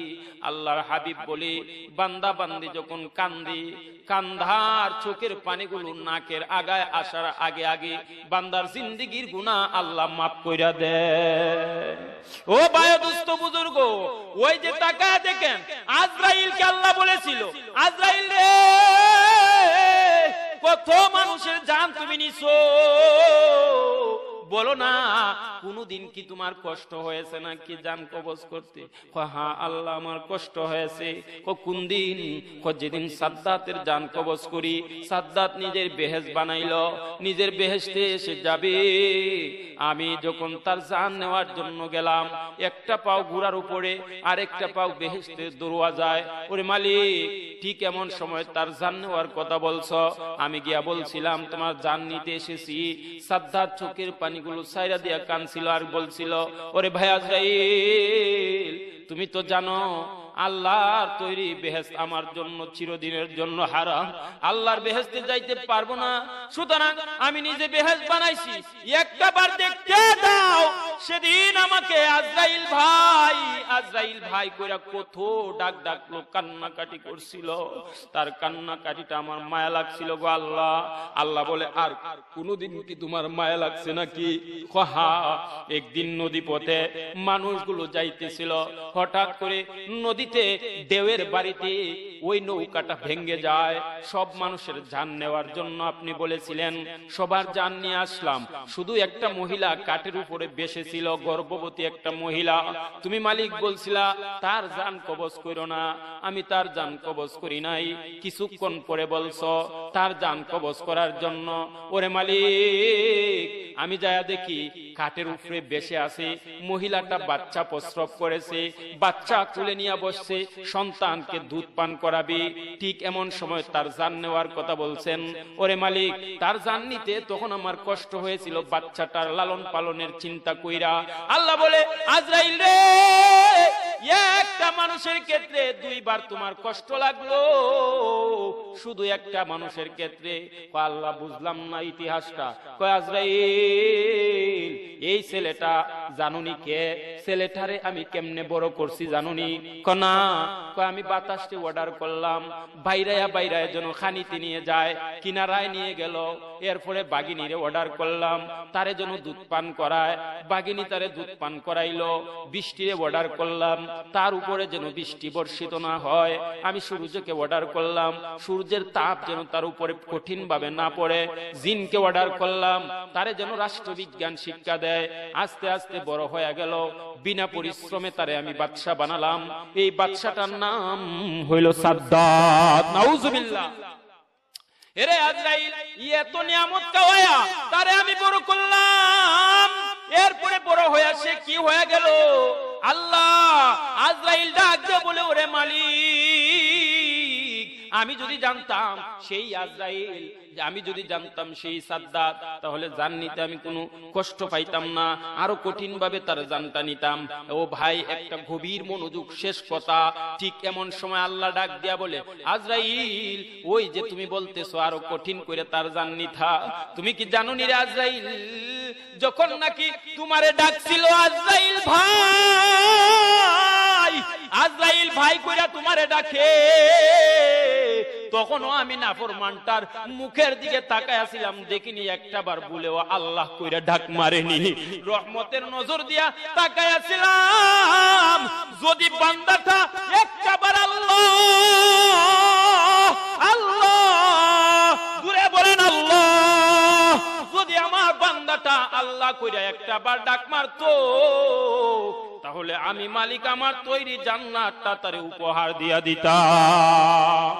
আল্লাহর হাবিব বলি বান্দা বান্দি যখন কান্দি কান্ধার চোখের পানিগুলো নাকের আগায় আসার আগে আগে বান্দার জিন্দিগির গুণা আল্লাহ মাফ কইরা দে ও বায়দুস্ত বুজুর্গ ওই যে তাকায় দেখেন আজরাইলকে আল্লাহ বলেছিল আজরাইল রে কত মানুষের জান তুমি নিছো বলো না কোনোদিন কি তোমার কষ্ট হয়েছে না কি জান কবজ করতে হ্যাঁ আল্লাহ আমার কষ্ট হয়েছে ক কোন দিন ক যেদিন সাদ্দাতের জান কবজ করি সাদ্দাত নিজের বেহেজ বানাইল নিজের বেহেজতে এসে যাবে আমি যখন তার জান নেওয়ার জন্য গেলাম একটা পাও ঘোড়ার উপরে আর একটা পাও বেহেস্তে দৌড়া যায় ওরে মালিক ঠিক এমন সময় তার জান নেওয়ার কথা বলছ আমি গিয়া বলছিলাম তোমার জান নিতে এসেছি সাদ্দাত চোখের পানি গুলো সাইরা দিয়া কানছিল আর বলছিল ওরে ভাই আজরাইল তুমি তো জানো আল্লাহর তৈরি বেহেস আমার জন্য চিরদিনের জন্য হারাম আল্লাহর বেহেসতে যাইতে পারবো না সুতরাং আমি নিজে বেহেস বানাইছি একটা বার দেখতে দাও সেদিন আমাকে আজরাইল ভাই আজরাইল ভাই কইরা কত ডাক ডাকলো কান্নাকাটি করছিল তার কান্নাকাটিটা আমার মায়া লাগছিল গো আল্লাহ আল্লাহ বলে আর কোনোদিন কি তোমার মায়া লাগছে নাকি হা একদিন নদী পথে মানুষগুলো যাইতেছিল হঠাৎ করে নদী নদীতে দেওয়ের বাড়িতে ওই নৌকাটা ভেঙ্গে যায় সব মানুষের যান নেওয়ার জন্য আপনি বলেছিলেন সবার যান নিয়ে আসলাম শুধু একটা মহিলা কাঠের উপরে বেসেছিল গর্ভবতী একটা মহিলা তুমি মালিক বলছিলা তার যান কবজ করো না আমি তার যান কবজ করি নাই কিছুক্ষণ পরে বলছ তার যান কবজ করার জন্য ওরে মালিক আমি যায়া দেখি কাঠের উপরে বেসে আছে মহিলাটা বাচ্চা প্রস্রব করেছে বাচ্চা তুলে নিয়ে অবশ্যই সন্তানকে দুধ পান করাবি ঠিক এমন সময় তার জান নেওয়ার কথা বলছেন ওরে মালিক তার জান নিতে তখন আমার কষ্ট হয়েছিল বাচ্চাটার লালন পালনের চিন্তা কইরা আল্লাহ বলে আজরাইল রে একটা মানুষের ক্ষেত্রে দুইবার তোমার কষ্ট লাগলো শুধু একটা মানুষের ক্ষেত্রে আল্লাহ বুঝলাম না ইতিহাসটা এই ছেলেটা জানুনি কে ছেলেটারে আমি কেমনে বড় করছি জানুনি কন না কয় আমি বাতাসটি অর্ডার করলাম বাইরায়া বাইরায় যেন খানিতে নিয়ে যায় কিনারায় নিয়ে গেল এরপরে বাগিনীরে অর্ডার করলাম তারে যেন দুধ পান করায় বাগিনী তারে দুধ পান করাইল বৃষ্টিরে অর্ডার করলাম তার উপরে যেন বৃষ্টি বর্ষিত না হয় আমি সূর্যকে অর্ডার করলাম সূর্যের তাপ যেন তার উপরে কঠিন ভাবে না পড়ে জিনকে অর্ডার করলাম তারে যেন রাষ্ট্রবিজ্ঞান শিক্ষা দেয় আস্তে আস্তে বড় হয়ে গেল বিনা পরিশ্রমে তারে আমি বাদশাহ বানালাম এই বাদশাটার নাম হইল সাদ্দাত এরে আজরাইল এত নিয়ামত কাওয়া তারে আমি বড় করলাম এরপরে বড় হয়ে সে কি হয়ে গেল আল্লাহ আজরাইল ডাক বলে ওরে মালিক আমি যদি জানতাম সেই আজরাইল আমি যদি জানতাম সেই সাদ্দাত তাহলে জান নিতে আমি কোনো কষ্ট পাইতাম না আরো কঠিন ভাবে তার জানটা নিতাম ও ভাই একটা গভীর মনোযোগ শেষ কথা ঠিক এমন সময় আল্লাহ ডাক দিয়া বলে আজরাইল ওই যে তুমি বলতেছো আরো কঠিন করে তার জান নিতা তুমি কি জানো নি রে আজরাইল যখন নাকি তোমারে ডাকছিল আজরাইল ভাই আজরাইল ভাই কইরা তোমারে ডাকে তখনও আমি নাফরমানটার মুখের দিকে তাকায় দেখিনি একটাবার বলেও আল্লাহ কইরা ঢাক মারেনি রহমতের নজর দিয়া তাকায় যদি বান্দাটা একটা বার আল্লাহ আল্লাহ বান্দাটা আল্লাহ কইরা একটা বার ডাক মারতো তাহলে আমি মালিক আমার তৈরি জান্নাতটা তারে উপহার দিয়া দিতাম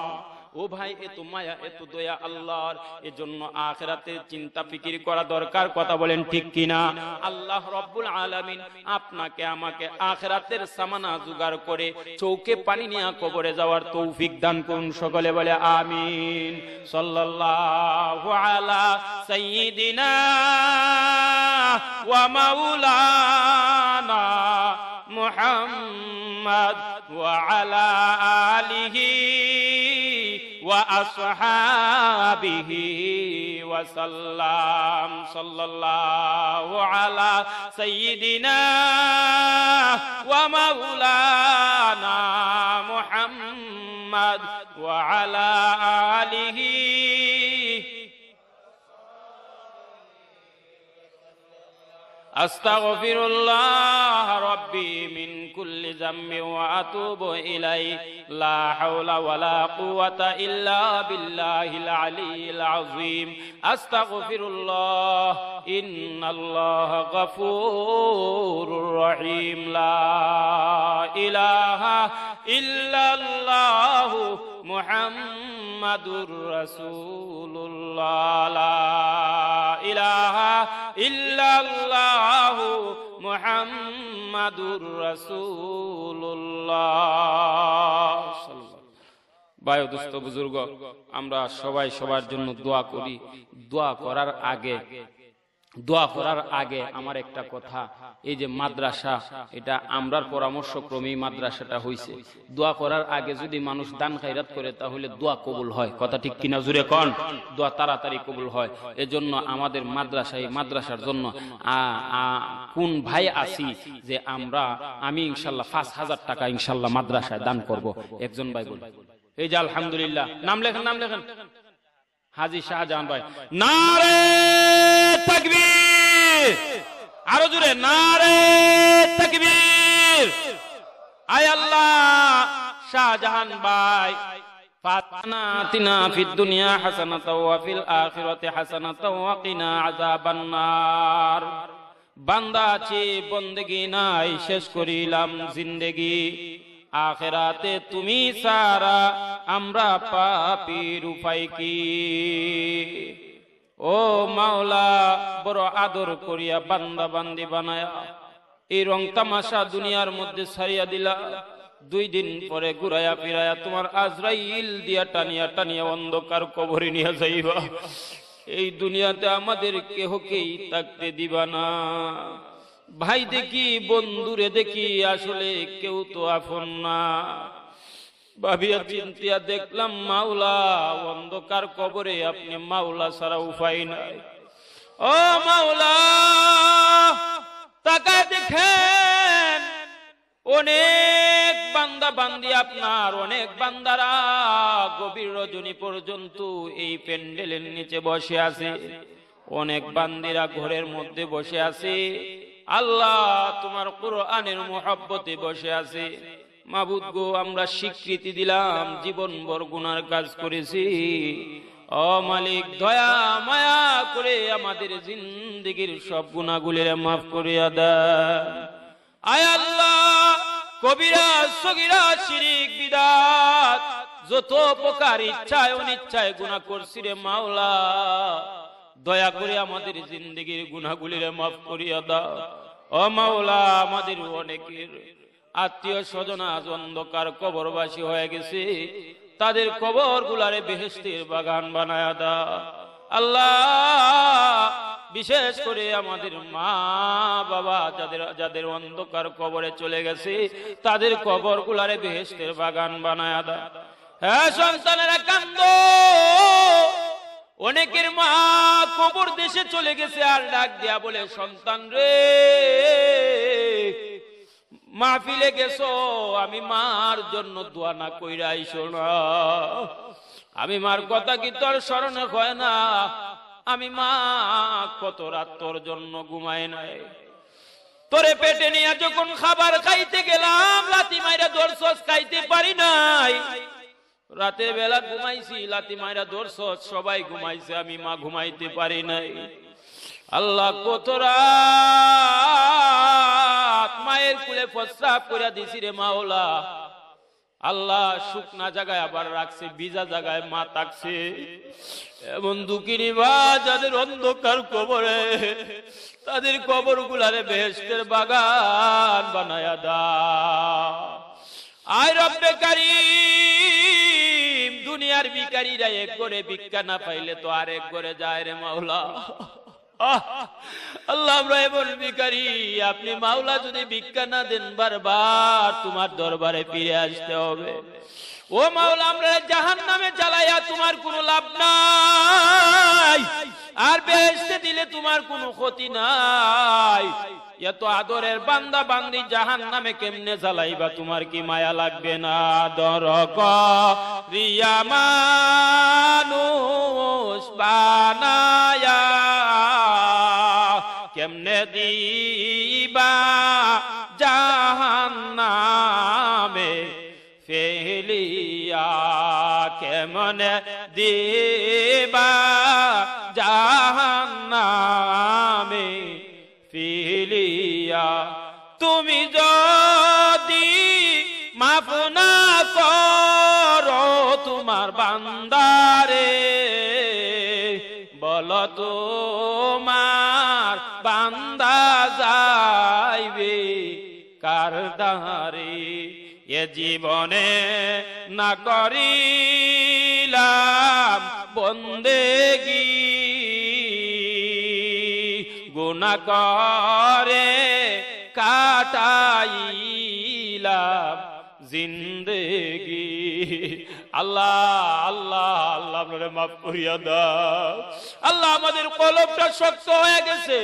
ও ভাই এত মায়া এত দয়া আল্লাহর এজন্য আখেরাতে চিন্তা ফিকির করা দরকার কথা বলেন ঠিক কিনা আল্লাহ রব্বুল আলামিন আপনাকে আমাকে আখেরাতের সামানা জোগাড় করে চৌকে পানি নিয়ে কবরে যাওয়ার তৌফিক দান করুন সকলে বলে আমিন সাল্লাল্লাহু আলা সাইয়্যিদিনা ওয়া মাওলানা মুহাম্মদ ওয়া আলা আলিহি وأصحابه وسلم صلى الله على سيدنا ومولانا محمد وعلى آله أستغفر الله ربي من কুল্লি জাম্বি ওয়া আতুবু ইলাই লা হাওলা ওয়ালা কুওয়াতা ইল্লা বিল্লাহিল আলিল আযীম আস্তাগফিরুল্লাহ ইন্নাল্লাহ গফুরুর রহিম লা ইলাহা ইল্লাল্লাহু মুহাম্মাদুর রাসূলুল্লাহ লা ইলাহা ইল্লাল্লাহু মোহাম্মদুর রাসুল্লাহ বায়ু দুস্থ বুজুর্গ আমরা সবাই সবার জন্য দোয়া করি দোয়া করার আগে দোয়া করার আগে আমার একটা কথা এই যে মাদ্রাসা এটা আমরার পরামর্শ ক্রমেই মাদ্রাসাটা হইছে দোয়া করার আগে যদি মানুষ দান খাইরাত করে তাহলে দোয়া কবুল হয় কথা ঠিক কিনা জুড়ে কন দোয়া তাড়াতাড়ি কবুল হয় এজন্য আমাদের মাদ্রাসায় মাদ্রাসার জন্য কোন ভাই আসি যে আমরা আমি ইনশাল্লাহ পাঁচ হাজার টাকা ইনশাল্লাহ মাদ্রাসায় দান করব একজন ভাই বলি এই যে আলহামদুলিল্লাহ নাম লেখেন নাম লেখেন হাজি শাহজাহান ভাই নারে তাকবীর আরো জুড়ে নারে তাকবীর আয় আল্লাহ শাহজাহান ভাই বান্দা আছে বন্দেগি নাই শেষ করিলাম জিন্দেগি আখেরাতে তুমি সারা আমরা পাপি উপায় কি ও মাওলা বড় আদর করিয়া বান্দা বান্দি বানায়া এই রং তামাশা দুনিয়ার মধ্যে সারিয়া দিলা দুই দিন পরে ঘুরাইয়া ফিরাইয়া তোমার আজরাইল দিয়া টানিয়া টানিয়া অন্ধকার কবরে নিয়ে যাইবা এই দুনিয়াতে আমাদের কেহকেই থাকতে দিবা না ভাই দেখি বন্ধুরে দেখি আসলে কেউ তো আপন না ভাবিয়া চিন্তিয়া দেখলাম মাওলা অন্ধকার কবরে আপনি মাওলা ছাড়া উপায় নাই ও মাওলা তাকা দেখেন অনেক বান্দা বান্দি আপনার অনেক বান্দারা গভীর রজনী পর্যন্ত এই প্যান্ডেলের নিচে বসে আছে অনেক বান্দিরা ঘরের মধ্যে বসে আছে আল্লাহ তোমার কোরআনের মহাব্বতে বসে আছে মাবুদ গো আমরা স্বীকৃতি দিলাম জীবন বরগুনার কাজ করেছি ও মালিক দয়া মায়া করে আমাদের জিন্দিগির সব গুণাগুলির মাফ করিয়া দেয় আল্লাহ কবিরা সগিরা শিরিক বিদাত যত প্রকার ইচ্ছায় অনিচ্ছায় গুণা করছি রে মাওলা দয়া করে আমাদের জিন্দগির গুনাগুলিরে মাফ করিয়া দাও ও মাওলা আমাদের অনেকের আত্মীয় স্বজন আজ অন্ধকার কবরবাসী হয়ে গেছে তাদের কবর গুলারে বেহেস্তির বাগান বানায়া দা আল্লাহ বিশেষ করে আমাদের মা বাবা যাদের যাদের অন্ধকার কবরে চলে গেছে তাদের কবর গুলারে বেহেস্তের বাগান বানায়া দাও হ্যাঁ সন্তানেরা কান্দ অনেকের মা কবর দেশে চলে গেছে আর ডাক দেয়া বলে সন্তান রে মা ফিলে গেছো আমি মার জন্য দোয়া না কইরাই শোনা আমি মার কথা কি তোর স্মরণে হয় না আমি মা কত রাত তোর জন্য ঘুমায় নাই তোরে পেটে নিয়ে যখন খাবার খাইতে গেলাম লাতি মাইরা সস খাইতে পারি নাই রাতে বেলা ঘুমাইছি লাতি মায়েরা দর্শ সবাই ঘুমাইছে আমি মা ঘুমাইতে পারি নাই আল্লাহ কত মায়ের কুলে প্রস্রাব করে দিছি রে মাওলা আল্লাহ শুকনা জায়গায় আবার রাখছে বিজা জায়গায় মা তাকছে এমন দুকিনি বা যাদের অন্ধকার কবরে তাদের কবর গুলারে বেহেস্টের বাগান বানায়া দা আয় রব্বে কারী দুনিয়ার বিকারীরা এক করে ভিক্ষা না পাইলে তো আর এক করে যায় রে মাওলা তোমার ও মাওলা চালাইয়া তোমার কোনো লাভ নাই আর বেহেস্তে দিলে তোমার কোনো ক্ষতি নাই এত আদরের বান্দা বান্দি জাহান নামে কেমনে জ্বালাইবা তোমার কি মায়া লাগবে না আদর রিয়া মানুষ বানায়া কেমনে দিবা জাহান নামে ফেলিয়া কেমনে দিবা জাহান নামে দিয়া তুমি যদি মাফ না কর তোমার বান্দারে বল তোমার বান্দা যাইবে কার দাঁড়ে এ জীবনে না করিলাম বন্দেগী গুণা করে কাটাইলাম জিন্দগি আল্লাহ আল্লাহ আল্লাহ আপনারে মাফ করিয়া দাও আল্লাহ আমাদের কলবটা শক্ত হয়ে গেছে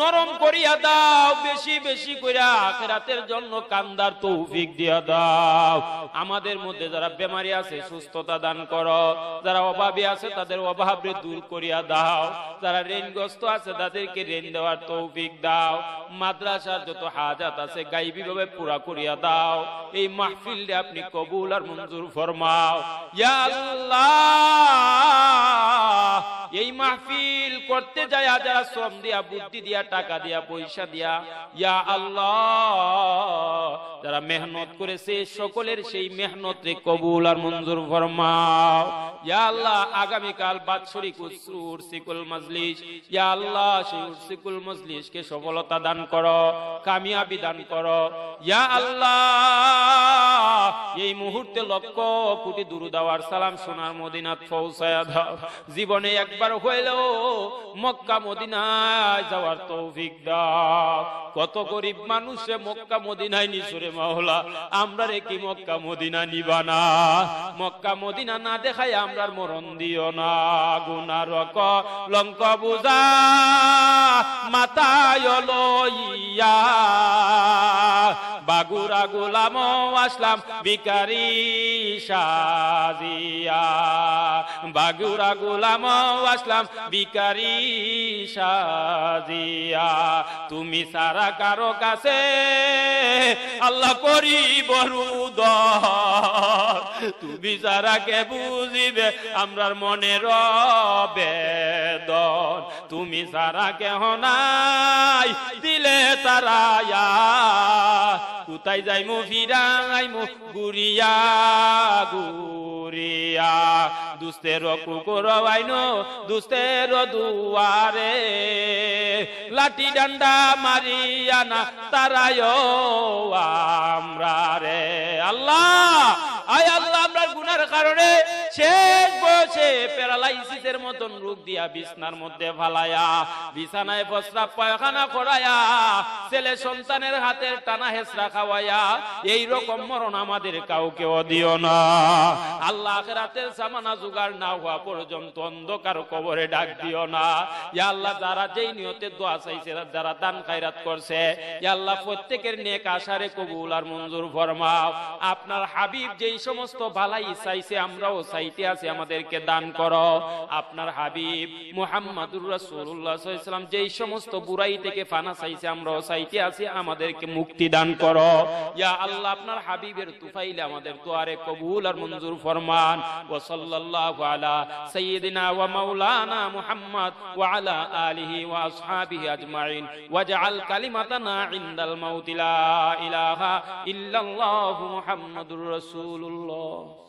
নরম করিয়া দাও বেশি বেশি করিয়া আখেরাতের জন্য কান্দার তৌফিক দিয়া দাও আমাদের মধ্যে যারা বেমারি আছে সুস্থতা দান করো যারা অভাবে আছে তাদের অভাব দূর করিয়া দাও যারা ঋণগ্রস্ত আছে তাদেরকে ঋণ দেওয়ার তৌফিক দাও মাদ্রাসার যত হাজাত আছে গাইবি পুরা করিয়া দাও এই মাহফিলে আপনি কবুল আর মঞ্জুর ফরমাও এই মাহফিল করতে যায় যারা শ্রম দিয়া বুদ্ধি দিয়া টাকা দিয়া পয়সা দিয়া ইয়া আল্লাহ যারা মেহনত করেছে সকলের সেই মেহনতে কবুল আর মঞ্জুর ফরমাও ইয়া আল্লাহ আগামীকাল বাৎসরিক উসরুর সিকুল মজলিস ইয়া আল্লাহ সেই মজলিস কে সফলতা দান করো কামিয়াবি দান করো ইয়া আল্লাহ এই মুহূর্তে লক্ষ কোটি দুরুদাওয়ার সালাম সোনার মদিনাত জীবনে একবার মক্কা মদিনায় যাওয়ার তৌফিক কত গরিব মানুষে মক্কা মদিনায় মাওলা আমরা মক্কা মদিনা নিবা না মক্কা মদিনা না দেখাই আমরা মরণ দিও না গুনা রক লঙ্ক বুঝা মাতায় লইয়া বাগুরা গোলাম আসলাম বিকারী গাজিয়া বাগুরা গোলাম আসলাম বিকারি সাজিয়া তুমি সারা কারো কাছে আল্লাহ করি বরু তুমি সারা কে বুঝিবে আমরার মনে বেদন তুমি সারা কেহ নাই দিলে তারা কোথায় যাইমু ফিরাইমু গুরিয়া গু ঘুরিয়া দুস্তের কুকুর আইনো দুস্তের দুয়ারে লাঠি ডান্ডা মারিয়া না তারায় আমরা রে আল্লাহ আয় আল্লাহ আমরা গুনার কারণে শেষ বসে প্যারালাইসিসের মতন রোগ দিয়া বিছনার মধ্যে ফালায়া বিছানায় প্রস্রাব পায়খানা করায়া ছেলে সন্তানের হাতের টানা হেসরা খাওয়ায়া এই রকম মরণ আমাদের কাউকে দিও না আল্লাহ আখেরাতের সামানা জোগাড় না হওয়া পর্যন্ত অন্ধকার কবরে ডাক দিও না ইয়া আল্লাহ যারা যেই নিয়তে দোয়া চাইছে যারা দান খায়রাত করছে ইয়া আল্লাহ প্রত্যেকের নেক আশারে কবুল আর মঞ্জুর ফরমাও আপনার হাবিব যেই সমস্ত ভালাই চাইছে আমরাও চাইতে আছি আমাদেরকে দান করো আপনার হাবিব মুহাম্মাদুর রাসূলুল্লাহ সাল্লাল্লাহু আলাইহি সাল্লাম যেই সমস্ত বুরাই থেকে ফানা চাইছে আমরাও চাইতে আছি আমাদেরকে মুক্তি দান করো ইয়া আল্লাহ আপনার হাবিবের তুফাইলে আমাদের দোয়ারে কবুল আর মঞ্জুর হুজুর ফরমান ওয়া সাল্লাল্লাহু আলা সাইয়্যিদিনা ওয়া মাওলানা মুহাম্মদ ওয়া আলা আলিহি ওয়া আসহাবিহি আজমাইন ওয়াজআল কালিমাতানা ইনদাল মাউতি লা ইলাহা ইল্লাল্লাহু মুহাম্মাদুর রাসূলুল্লাহ